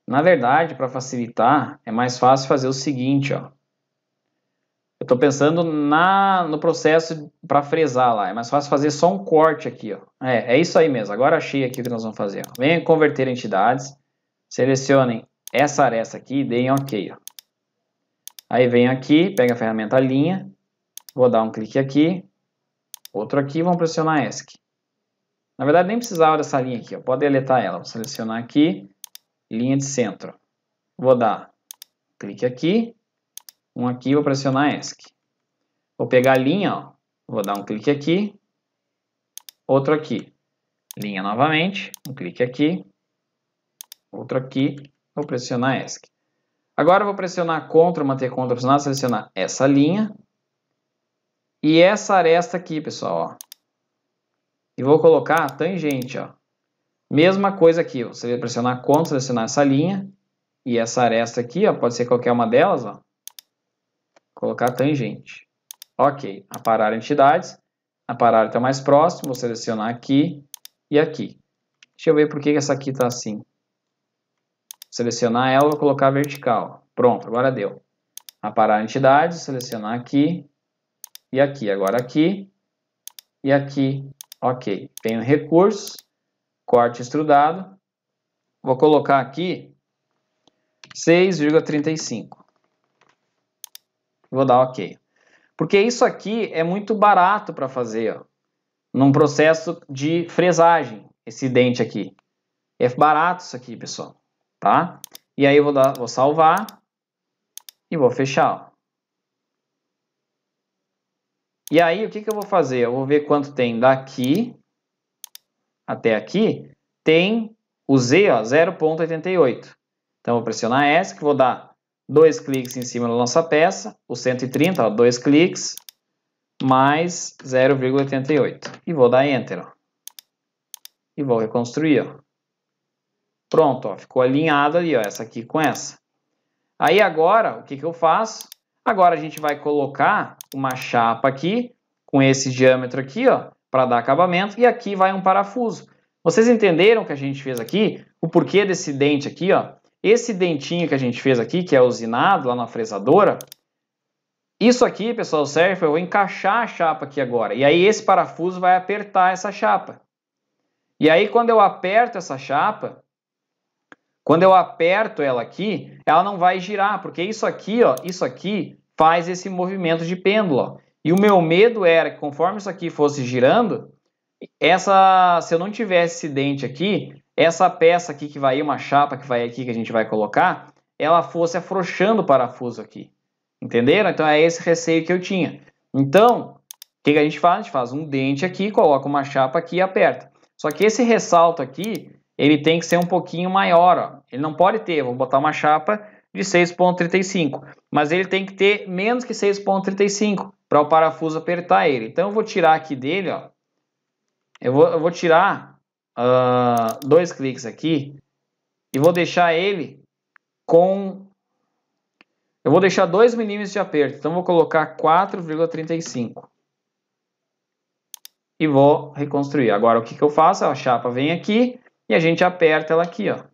Na verdade, para facilitar, é mais fácil fazer o seguinte, ó. Eu estou pensando na, no processo para fresar lá. É mais fácil fazer só um corte aqui. Ó. É, é isso aí mesmo. Agora achei aqui o que nós vamos fazer. Ó. Venha converter entidades. Selecionem essa aresta aqui e deem OK. Ó. Aí venho aqui, pega a ferramenta linha. Vou dar um clique aqui. Outro aqui, vamos pressionar ESC. Na verdade, nem precisava dessa linha aqui. Ó. Pode deletar ela. Vou selecionar aqui. Linha de centro. Vou dar clique aqui um aqui, vou pressionar ESC. Vou pegar a linha, ó, vou dar um clique aqui, outro aqui. Linha novamente, um clique aqui, outro aqui, vou pressionar ESC. Agora vou pressionar CTRL, manter CTRL pressionado, selecionar essa linha e essa aresta aqui, pessoal, ó. E vou colocar tangente, ó. Mesma coisa aqui, ó. você vai pressionar CTRL, selecionar essa linha e essa aresta aqui, ó, pode ser qualquer uma delas, ó. Colocar tangente. Ok, aparar entidades. Aparar está mais próximo, vou selecionar aqui e aqui. Deixa eu ver por que essa aqui está assim. Selecionar ela, vou colocar vertical. Pronto, agora deu. Aparar entidades, selecionar aqui e aqui. Agora aqui e aqui. Ok, tenho recursos, corte extrudado. Vou colocar aqui 6,35. Vou dar OK. Porque isso aqui é muito barato para fazer, ó, num processo de fresagem, esse dente aqui. É barato isso aqui, pessoal, tá? E aí eu vou, dar, vou salvar e vou fechar, ó. E aí, o que, que eu vou fazer? Eu vou ver quanto tem daqui até aqui. Tem o Z, 0.88. Então, vou pressionar S, que vou dar dois cliques em cima da nossa peça, o 130, ó, dois cliques, mais 0,88. E vou dar Enter. Ó. E vou reconstruir. Ó. Pronto, ó, ficou alinhado ali, ó, essa aqui com essa. Aí agora, o que, que eu faço? Agora a gente vai colocar uma chapa aqui, com esse diâmetro aqui, ó, para dar acabamento, e aqui vai um parafuso. Vocês entenderam o que a gente fez aqui? O porquê desse dente aqui, ó, esse dentinho que a gente fez aqui, que é usinado lá na fresadora, isso aqui, pessoal, serve para eu encaixar a chapa aqui agora. E aí esse parafuso vai apertar essa chapa. E aí quando eu aperto essa chapa, quando eu aperto ela aqui, ela não vai girar, porque isso aqui, ó, isso aqui faz esse movimento de pêndulo. Ó. E o meu medo era que conforme isso aqui fosse girando, essa, se eu não tivesse esse dente aqui, essa peça aqui que vai ir, uma chapa que vai aqui que a gente vai colocar, ela fosse afrouxando o parafuso aqui. Entenderam? Então é esse receio que eu tinha. Então, o que, que a gente faz? A gente faz um dente aqui, coloca uma chapa aqui e aperta. Só que esse ressalto aqui, ele tem que ser um pouquinho maior. Ó. Ele não pode ter, vou botar uma chapa de 6.35, mas ele tem que ter menos que 6.35 para o parafuso apertar ele. Então eu vou tirar aqui dele, ó. Eu vou, eu vou tirar uh, dois cliques aqui e vou deixar ele com... Eu vou deixar 2 milímetros de aperto, então vou colocar 4,35 e vou reconstruir. Agora o que, que eu faço? A chapa vem aqui e a gente aperta ela aqui, ó.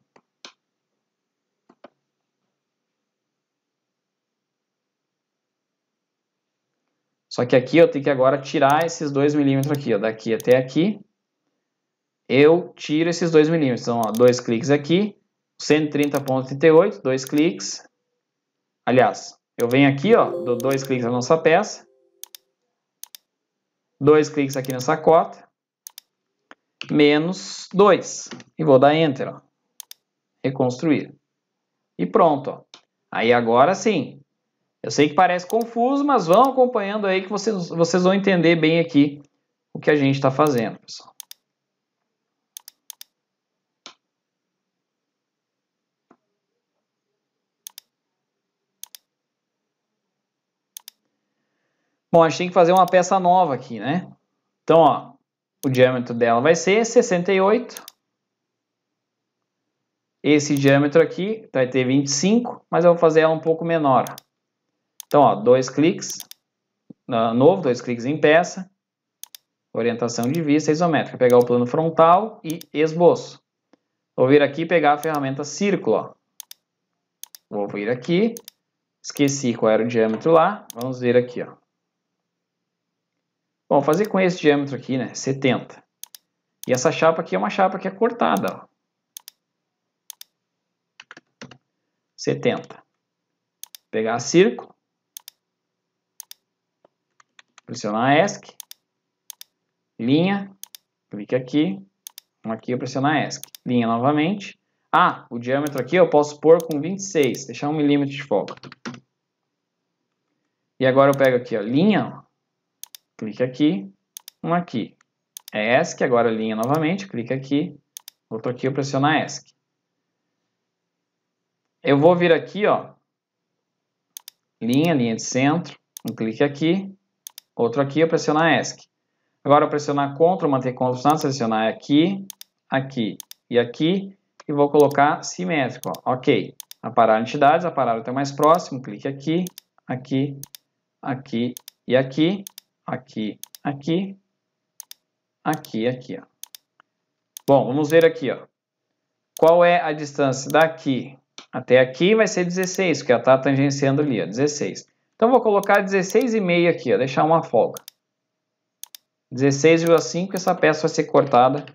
Só que aqui eu tenho que agora tirar esses 2 milímetros aqui, ó, daqui até aqui eu tiro esses 2 milímetros. Então, ó, dois cliques aqui, 130.38, dois cliques. Aliás, eu venho aqui, ó, dou dois cliques na nossa peça, dois cliques aqui nessa cota, menos 2. E vou dar Enter, ó. Reconstruir. E pronto, ó. Aí agora sim. Eu sei que parece confuso, mas vão acompanhando aí que vocês, vocês vão entender bem aqui o que a gente está fazendo, pessoal. Bom, a gente tem que fazer uma peça nova aqui, né? Então, ó, o diâmetro dela vai ser 68. Esse diâmetro aqui vai ter 25, mas eu vou fazer ela um pouco menor. Então, ó, dois cliques, novo, dois cliques em peça, orientação de vista isométrica. Pegar o plano frontal e esboço. Vou vir aqui pegar a ferramenta círculo, ó. Vou vir aqui, esqueci qual era o diâmetro lá, vamos ver aqui, ó. Bom, fazer com esse diâmetro aqui, né, 70. E essa chapa aqui é uma chapa que é cortada, ó. 70. Pegar círculo, pressionar a ESC, linha, clique aqui, aqui eu pressiono a ESC, linha novamente. Ah, o diâmetro aqui eu posso pôr com 26, deixar um milímetro de folga. E agora eu pego aqui, ó, linha, clique aqui, um aqui. É ESC, agora linha novamente, clique aqui, outro aqui, eu pressiono a ESC. Eu vou vir aqui, ó, linha, linha de centro, um clique aqui, outro aqui, eu pressiono a ESC. Agora eu pressionar CTRL, manter CTRL selecionar aqui, aqui e aqui, e vou colocar simétrico, ó. ok. Aparar entidades, aparar até mais próximo, clique aqui, aqui, aqui e aqui aqui, aqui, aqui, aqui. Ó. Bom, vamos ver aqui. Ó. Qual é a distância daqui até aqui? Vai ser 16, porque ela está tangenciando ali, ó, 16. Então, vou colocar 16,5 aqui, ó, deixar uma folga. 16,5, essa peça vai ser cortada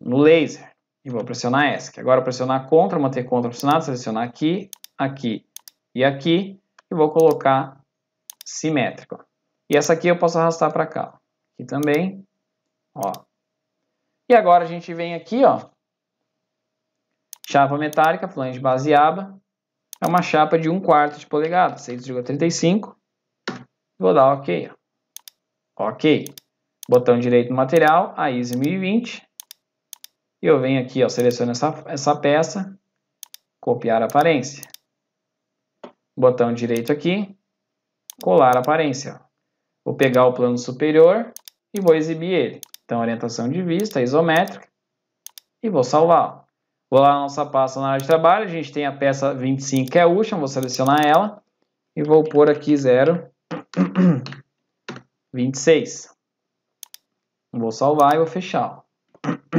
no laser. E vou pressionar ESC. Agora, pressionar CTRL, manter CTRL pressionado, selecionar aqui, aqui e aqui. E vou colocar simétrico. E essa aqui eu posso arrastar para cá. Aqui também, ó. E agora a gente vem aqui, ó. Chapa metálica, flange base aba. É uma chapa de 1 quarto de polegada, 6,35. Vou dar OK. Ó. OK. Botão direito no material, a ISO 1020. E eu venho aqui, ó, seleciono essa, essa peça, copiar aparência. Botão direito aqui, colar aparência. Vou pegar o plano superior e vou exibir ele. Então, orientação de vista, isométrica, e vou salvar. Vou lá na nossa pasta na área de trabalho, a gente tem a peça 25, que é a última, vou selecionar ela e vou pôr aqui 0, 26. Vou salvar e vou fechar.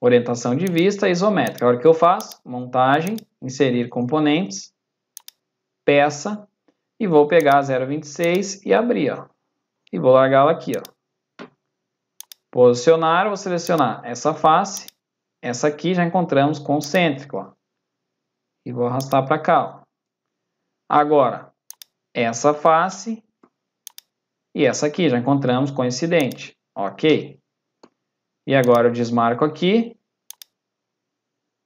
Orientação de vista isométrica. A hora que eu faço, montagem, inserir componentes, peça, e vou pegar a 0,26 e abrir, ó. E vou largá-la aqui, ó. Posicionar, vou selecionar essa face. Essa aqui já encontramos concêntrico, ó. E vou arrastar para cá, ó. Agora, essa face e essa aqui já encontramos coincidente, ok? E agora eu desmarco aqui.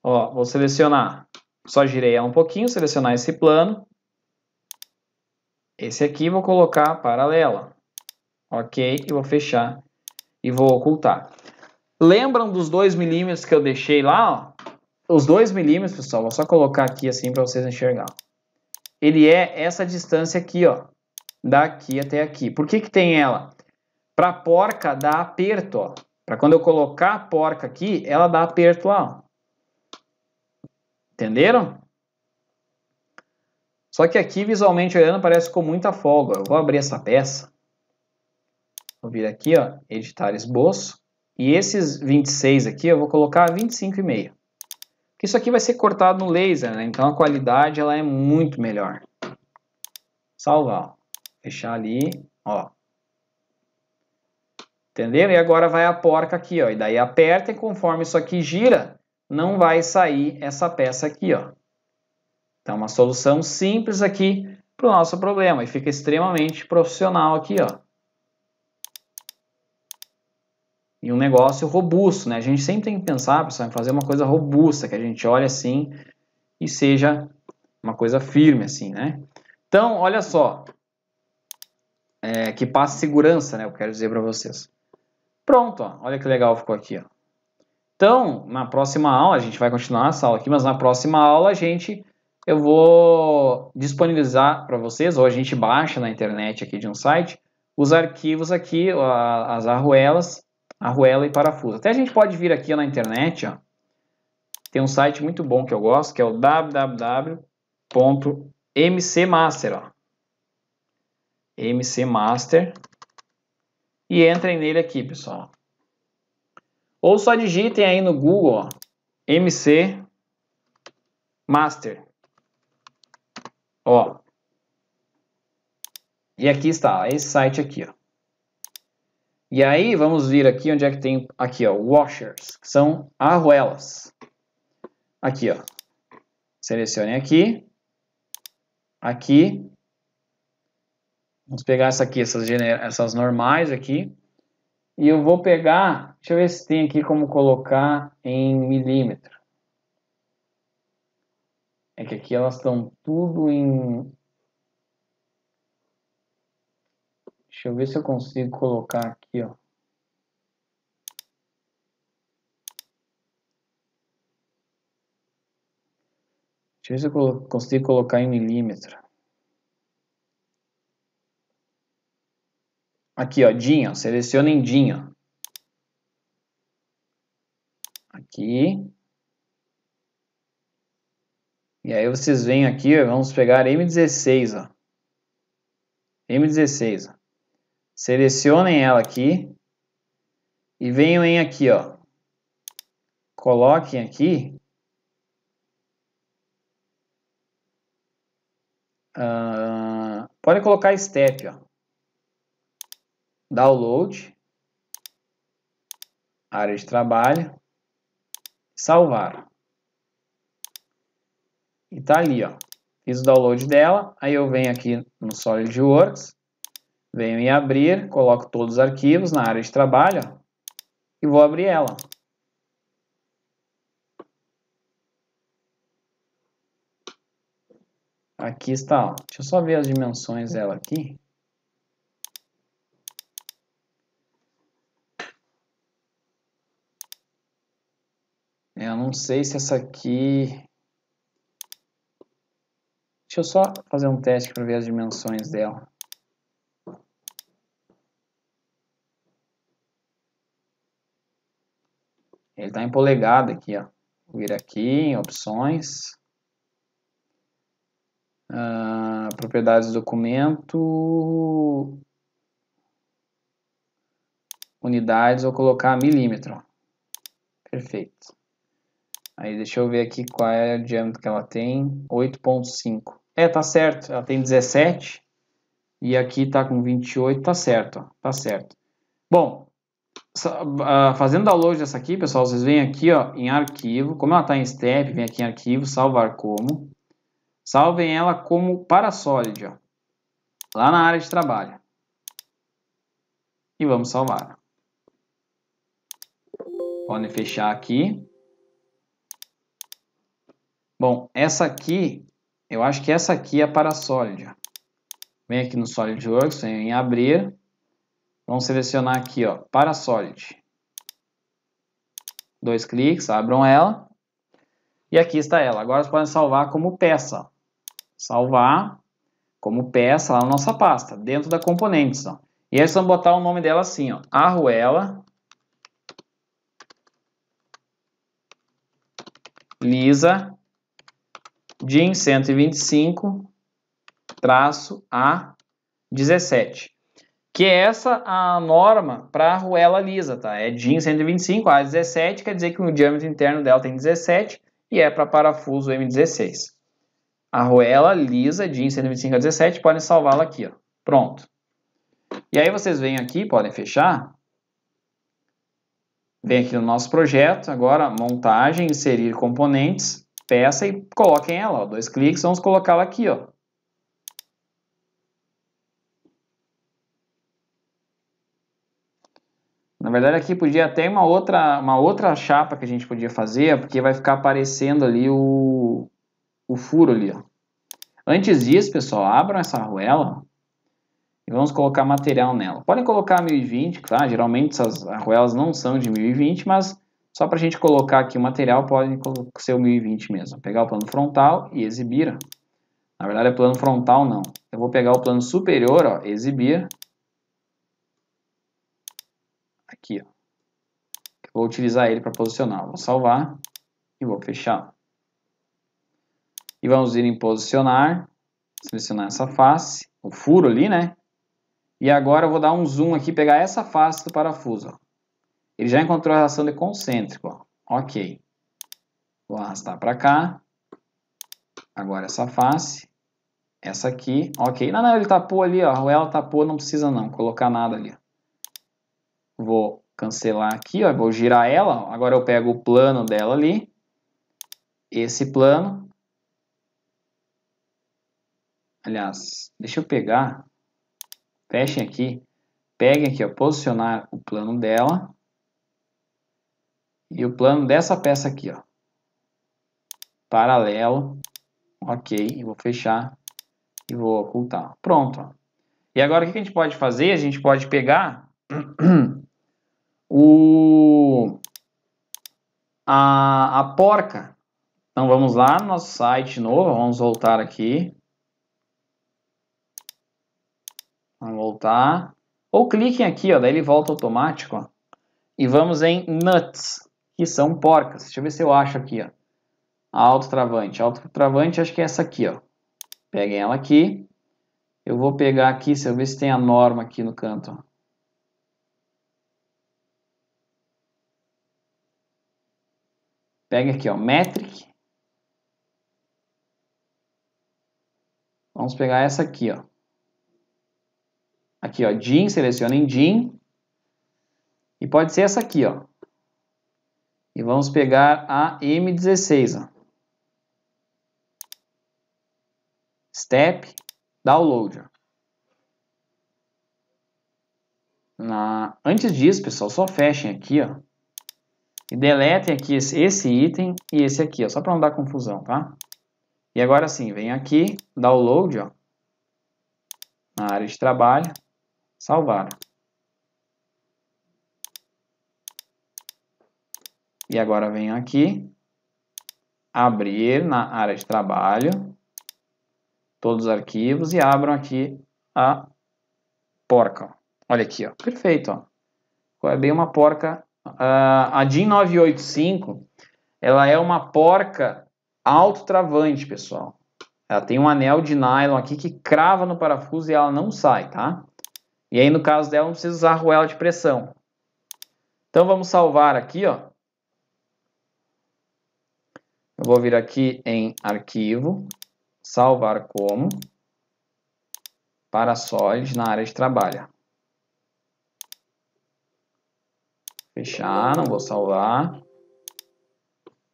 Ó, vou selecionar, só girei ela um pouquinho, selecionar esse plano esse aqui vou colocar paralela. Ok, e vou fechar e vou ocultar. Lembram dos 2 milímetros que eu deixei lá? Ó? Os 2 milímetros, pessoal, vou só colocar aqui assim para vocês enxergar. Ele é essa distância aqui, ó, daqui até aqui. Por que que tem ela? Para porca dar aperto, ó. Para quando eu colocar a porca aqui, ela dá aperto lá, ó. Entenderam? Só que aqui, visualmente olhando, parece com muita folga. Eu vou abrir essa peça. Vou vir aqui, ó, editar esboço. E esses 26 aqui, eu vou colocar 25,5. Isso aqui vai ser cortado no laser, né? Então a qualidade ela é muito melhor. Salvar, ó. Fechar ali, ó. Entenderam? E agora vai a porca aqui, ó. E daí aperta e conforme isso aqui gira, não vai sair essa peça aqui, ó. Então, uma solução simples aqui para o nosso problema e fica extremamente profissional aqui, ó. E um negócio robusto, né? A gente sempre tem que pensar, pessoal, em fazer uma coisa robusta, que a gente olhe assim e seja uma coisa firme, assim, né? Então, olha só, é, que passe segurança, né? Eu quero dizer para vocês. Pronto, ó, olha que legal ficou aqui, ó. Então, na próxima aula, a gente vai continuar essa aula aqui, mas na próxima aula a gente eu vou disponibilizar para vocês, ou a gente baixa na internet aqui de um site, os arquivos aqui, as arruelas, arruela e parafuso. Até a gente pode vir aqui na internet, ó, tem um site muito bom que eu gosto, que é o www.mcmaster, mcmaster, e entrem nele aqui, pessoal. Ou só digitem aí no Google, ó, MC Master. Ó. E aqui está, esse site aqui, ó. E aí vamos vir aqui onde é que tem aqui, ó, washers, que são arruelas. Aqui, ó. Selecione aqui. Aqui. Vamos pegar essa aqui, essas, essas normais aqui. E eu vou pegar, deixa eu ver se tem aqui como colocar em milímetro. É que aqui elas estão tudo em... Deixa eu ver se eu consigo colocar aqui, ó. Deixa eu ver se eu consigo colocar em milímetro. Aqui, ó, dinha ó, seleciona em Aqui. E aí vocês vêm aqui, vamos pegar M16, ó. M16, ó. Selecionem ela aqui e venham em aqui, ó. Coloquem aqui Uh, pode colocar step, ó. download, área de trabalho, salvar. E tá ali, ó. Fiz o download dela, aí eu venho aqui no SolidWorks, venho em abrir, coloco todos os arquivos na área de trabalho ó, e vou abrir ela. Aqui está, ó. deixa eu só ver as dimensões dela aqui. Eu não sei se essa aqui Deixa eu só fazer um teste para ver as dimensões dela. Ele está em polegada aqui, ó. Vou vir aqui em opções. Ah, propriedades do documento. Unidades, vou colocar milímetro. Perfeito. Aí deixa eu ver aqui qual é o diâmetro que ela tem. 8.5. É, tá certo. Ela tem 17. E aqui tá com 28. Tá certo, ó. Tá certo. Bom, ah, fazendo download dessa aqui, pessoal, vocês vêm aqui, ó, em arquivo. Como ela tá em step, vem aqui em arquivo, salvar como. Salvem ela como Parasolid, ó. Lá na área de trabalho. E vamos salvar. Podem fechar aqui. Bom, essa aqui, eu acho que essa aqui é para sólida. Vem aqui no SolidWorks, vem em abrir. Vamos selecionar aqui, ó, para Solid. Dois cliques, abram ela. E aqui está ela. Agora vocês podem salvar como peça. Salvar como peça lá na nossa pasta, dentro da componentes. Ó. E aí vocês vão botar o nome dela assim, ó, Arruela Lisa DIN 125 traço A 17, que é essa a norma para a arruela lisa, tá? É DIN 125 A 17, é quer dizer que o diâmetro interno dela tem 17 e é para parafuso M16. arruela lisa DIN 125 A 17, podem salvá-la aqui, ó. Pronto. E aí vocês vêm aqui, podem fechar. Vem aqui no nosso projeto, agora montagem, inserir componentes peça e coloquem ela. Ó. Dois cliques, vamos colocá-la aqui. Ó. Na verdade, aqui podia até uma outra, uma outra chapa que a gente podia fazer, porque vai ficar aparecendo ali o, o furo ali. Ó. Antes disso, pessoal, abram essa arruela e vamos colocar material nela. Podem colocar 1020, claro Geralmente essas arruelas não são de 1020, mas só para a gente colocar aqui o material, pode ser o 1020 mesmo. Pegar o plano frontal e exibir. Na verdade é plano frontal, não. Eu vou pegar o plano superior, ó, exibir. Aqui, ó. Vou utilizar ele para posicionar. Vou salvar e vou fechar. E vamos ir em posicionar, selecionar essa face, o furo ali, né? E agora eu vou dar um zoom aqui, pegar essa face do parafuso, ó. Ele já encontrou a relação de concêntrico. Ó. Ok. Vou arrastar para cá. Agora essa face. Essa aqui. Ok. Não, não, ele tapou ali, ó. Ou ela tapou, não precisa não colocar nada ali. Vou cancelar aqui, ó. Vou girar ela. Ó. Agora eu pego o plano dela ali. Esse plano. Aliás, deixa eu pegar. Fechem aqui. Peguem aqui, ó. Posicionar o plano dela. E o plano dessa peça aqui, ó. Paralelo. Ok, vou fechar e vou ocultar. Pronto. E agora o que a gente pode fazer? A gente pode pegar o a, a porca. Então vamos lá no nosso site novo, vamos voltar aqui. Vamos voltar. Ou cliquem aqui, ó, daí ele volta automático. Ó. E vamos em Nuts que são porcas. Deixa eu ver se eu acho aqui, ó. Alto travante. Auto travante, acho que é essa aqui, ó. Peguem ela aqui. Eu vou pegar aqui, se eu ver se tem a norma aqui no canto, ó. Pega aqui, ó, metric. Vamos pegar essa aqui, ó. Aqui, ó, DIN, seleciona em DIN. E pode ser essa aqui, ó. E vamos pegar a M16. Ó. Step Download. Na... Antes disso, pessoal, só fechem aqui, ó. E deletem aqui esse, esse item e esse aqui, ó, só para não dar confusão, tá? E agora sim, vem aqui, download, ó, na área de trabalho, salvar. E agora venho aqui, abrir na área de trabalho, todos os arquivos e abram aqui a porca. Olha aqui, ó. perfeito. Ó. É bem uma porca. Ah, a DIN 985, ela é uma porca autotravante, pessoal. Ela tem um anel de nylon aqui que crava no parafuso e ela não sai, tá? E aí, no caso dela, não precisa usar a arruela de pressão. Então, vamos salvar aqui, ó. Eu vou vir aqui em arquivo, salvar como, para sóis na área de trabalho. Fechar, não vou salvar.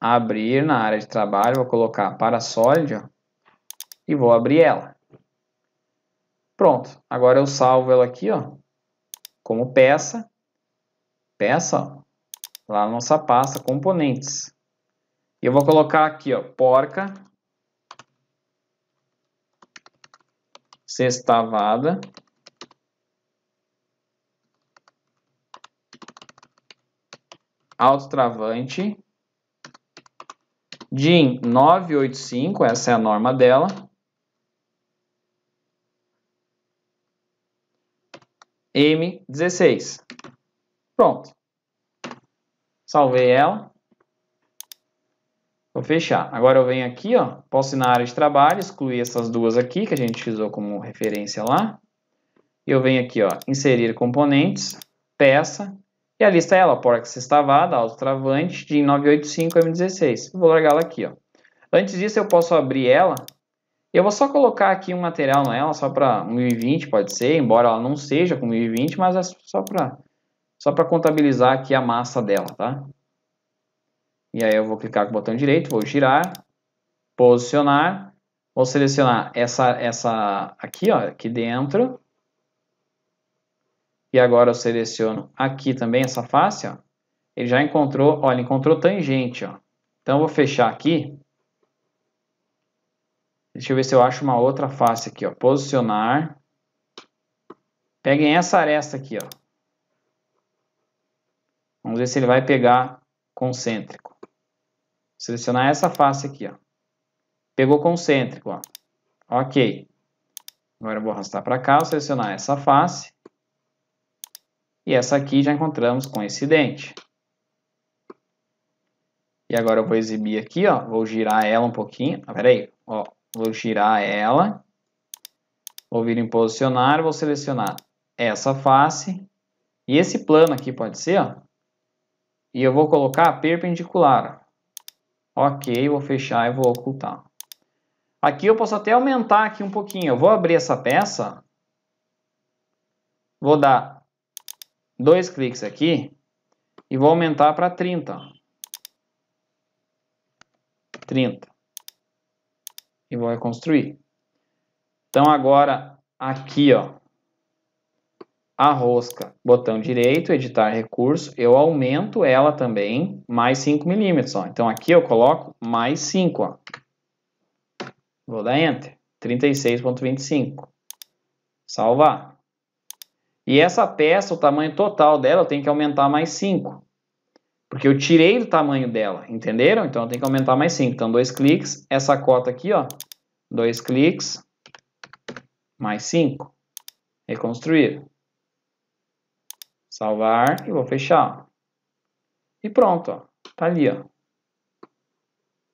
Abrir na área de trabalho, vou colocar para sólido e vou abrir ela. Pronto, agora eu salvo ela aqui, ó, como peça. Peça, ó, lá na nossa pasta componentes. E eu vou colocar aqui, ó, porca sextavada autotravante DIN 985, essa é a norma dela. M16. Pronto. Salvei ela. Vou fechar. Agora eu venho aqui, ó, posso ir na área de trabalho, excluir essas duas aqui que a gente usou como referência lá. Eu venho aqui, ó, inserir componentes, peça, e a lista é ela, porca estavada, autotravante, de 985 M16. vou largar ela aqui, ó. Antes disso eu posso abrir ela, eu vou só colocar aqui um material nela, só para 1020 pode ser, embora ela não seja com 1020, mas é só para só para contabilizar aqui a massa dela, tá? E aí eu vou clicar com o botão direito, vou girar, posicionar, vou selecionar essa, essa aqui, ó, aqui dentro. E agora eu seleciono aqui também essa face, ó. Ele já encontrou, olha, encontrou tangente, ó. Então eu vou fechar aqui. Deixa eu ver se eu acho uma outra face aqui, ó. Posicionar. Peguem essa aresta aqui, ó. Vamos ver se ele vai pegar concêntrico. Selecionar essa face aqui, ó. Pegou concêntrico, ó. Ok. Agora eu vou arrastar para cá, selecionar essa face. E essa aqui já encontramos com esse dente. E agora eu vou exibir aqui, ó. Vou girar ela um pouquinho. Ah, peraí, ó. Vou girar ela. Vou vir em posicionar, vou selecionar essa face. E esse plano aqui pode ser, ó. E eu vou colocar perpendicular, ó. Ok, vou fechar e vou ocultar. Aqui eu posso até aumentar aqui um pouquinho. Eu vou abrir essa peça. Vou dar dois cliques aqui e vou aumentar para 30. 30. E vou reconstruir. Então agora aqui, ó, a rosca, botão direito, editar recurso, eu aumento ela também mais 5 milímetros. Então aqui eu coloco mais 5. Vou dar Enter. 36.25. Salvar. E essa peça, o tamanho total dela, eu tenho que aumentar mais 5. Porque eu tirei do tamanho dela, entenderam? Então eu tenho que aumentar mais 5. Então, dois cliques, essa cota aqui, ó, dois cliques, mais 5. Reconstruir. Salvar e vou fechar. E pronto, ó. Tá ali, ó.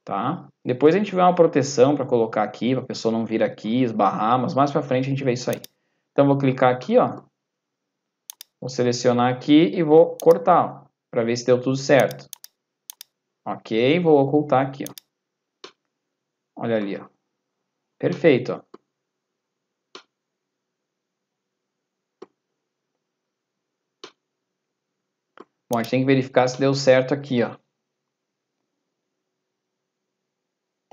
Tá? Depois a gente vê uma proteção para colocar aqui, para a pessoa não vir aqui, esbarrar, mas mais para frente a gente vê isso aí. Então vou clicar aqui, ó. Vou selecionar aqui e vou cortar, para ver se deu tudo certo. Ok, vou ocultar aqui, ó. Olha ali, ó. Perfeito, ó. Bom, a gente tem que verificar se deu certo aqui, ó.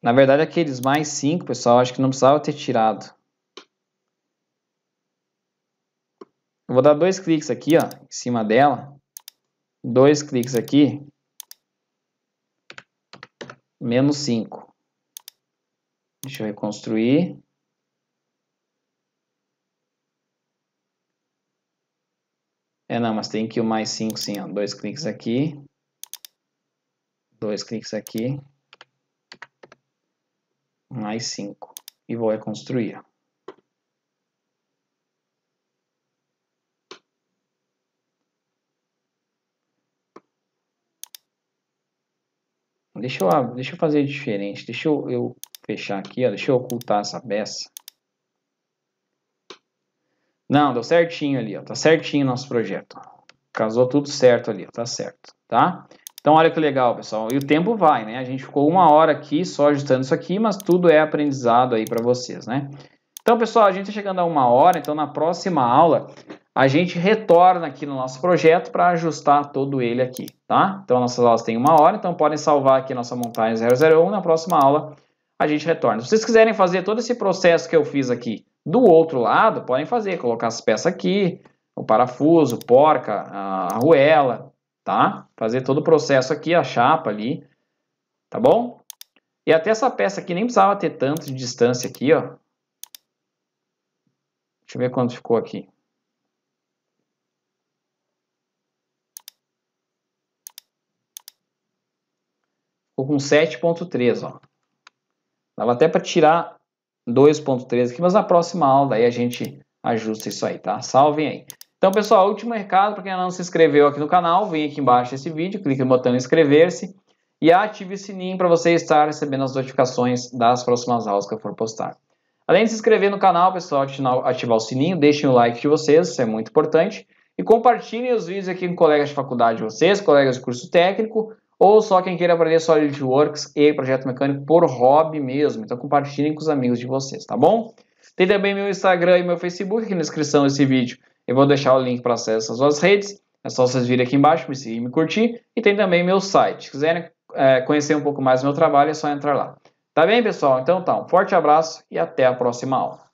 Na verdade, aqueles mais 5, pessoal, acho que não precisava ter tirado. Eu vou dar dois cliques aqui, ó, em cima dela. Dois cliques aqui. Menos 5. Deixa eu reconstruir. É, não, mas tem que o mais 5 sim, ó. Dois cliques aqui. Dois cliques aqui. Mais 5. E vou reconstruir. Deixa eu, deixa eu fazer diferente. Deixa eu, eu fechar aqui, ó. Deixa eu ocultar essa peça. Não, deu certinho ali, ó, tá certinho o nosso projeto. Casou tudo certo ali, ó, tá certo, tá? Então, olha que legal, pessoal. E o tempo vai, né? A gente ficou uma hora aqui só ajustando isso aqui, mas tudo é aprendizado aí para vocês, né? Então, pessoal, a gente está chegando a uma hora, então na próxima aula a gente retorna aqui no nosso projeto para ajustar todo ele aqui, tá? Então, nossas aulas têm uma hora, então podem salvar aqui nossa montagem 001. Na próxima aula a gente retorna. Se vocês quiserem fazer todo esse processo que eu fiz aqui do outro lado, podem fazer, colocar as peças aqui, o parafuso, porca, a arruela, tá? Fazer todo o processo aqui, a chapa ali, tá bom? E até essa peça aqui nem precisava ter tanto de distância aqui, ó. Deixa eu ver quanto ficou aqui. Ficou com 7.3, ó. Dava até para tirar 2.3 aqui, mas na próxima aula daí a gente ajusta isso aí, tá? Salvem aí. Então, pessoal, último recado para quem ainda não se inscreveu aqui no canal, vem aqui embaixo desse vídeo, clique no botão inscrever-se e ative o sininho para você estar recebendo as notificações das próximas aulas que eu for postar. Além de se inscrever no canal, pessoal, ativar o sininho, deixem o like de vocês, isso é muito importante. E compartilhem os vídeos aqui com colegas de faculdade de vocês, colegas de curso técnico, ou só quem queira aprender SolidWorks e projeto mecânico por hobby mesmo. Então compartilhem com os amigos de vocês, tá bom? Tem também meu Instagram e meu Facebook aqui na descrição desse vídeo. Eu vou deixar o link para acesso às suas redes. É só vocês virem aqui embaixo, me seguir e me curtir. E tem também meu site. Se quiserem é, conhecer um pouco mais do meu trabalho, é só entrar lá. Tá bem, pessoal? Então tá, um forte abraço e até a próxima aula.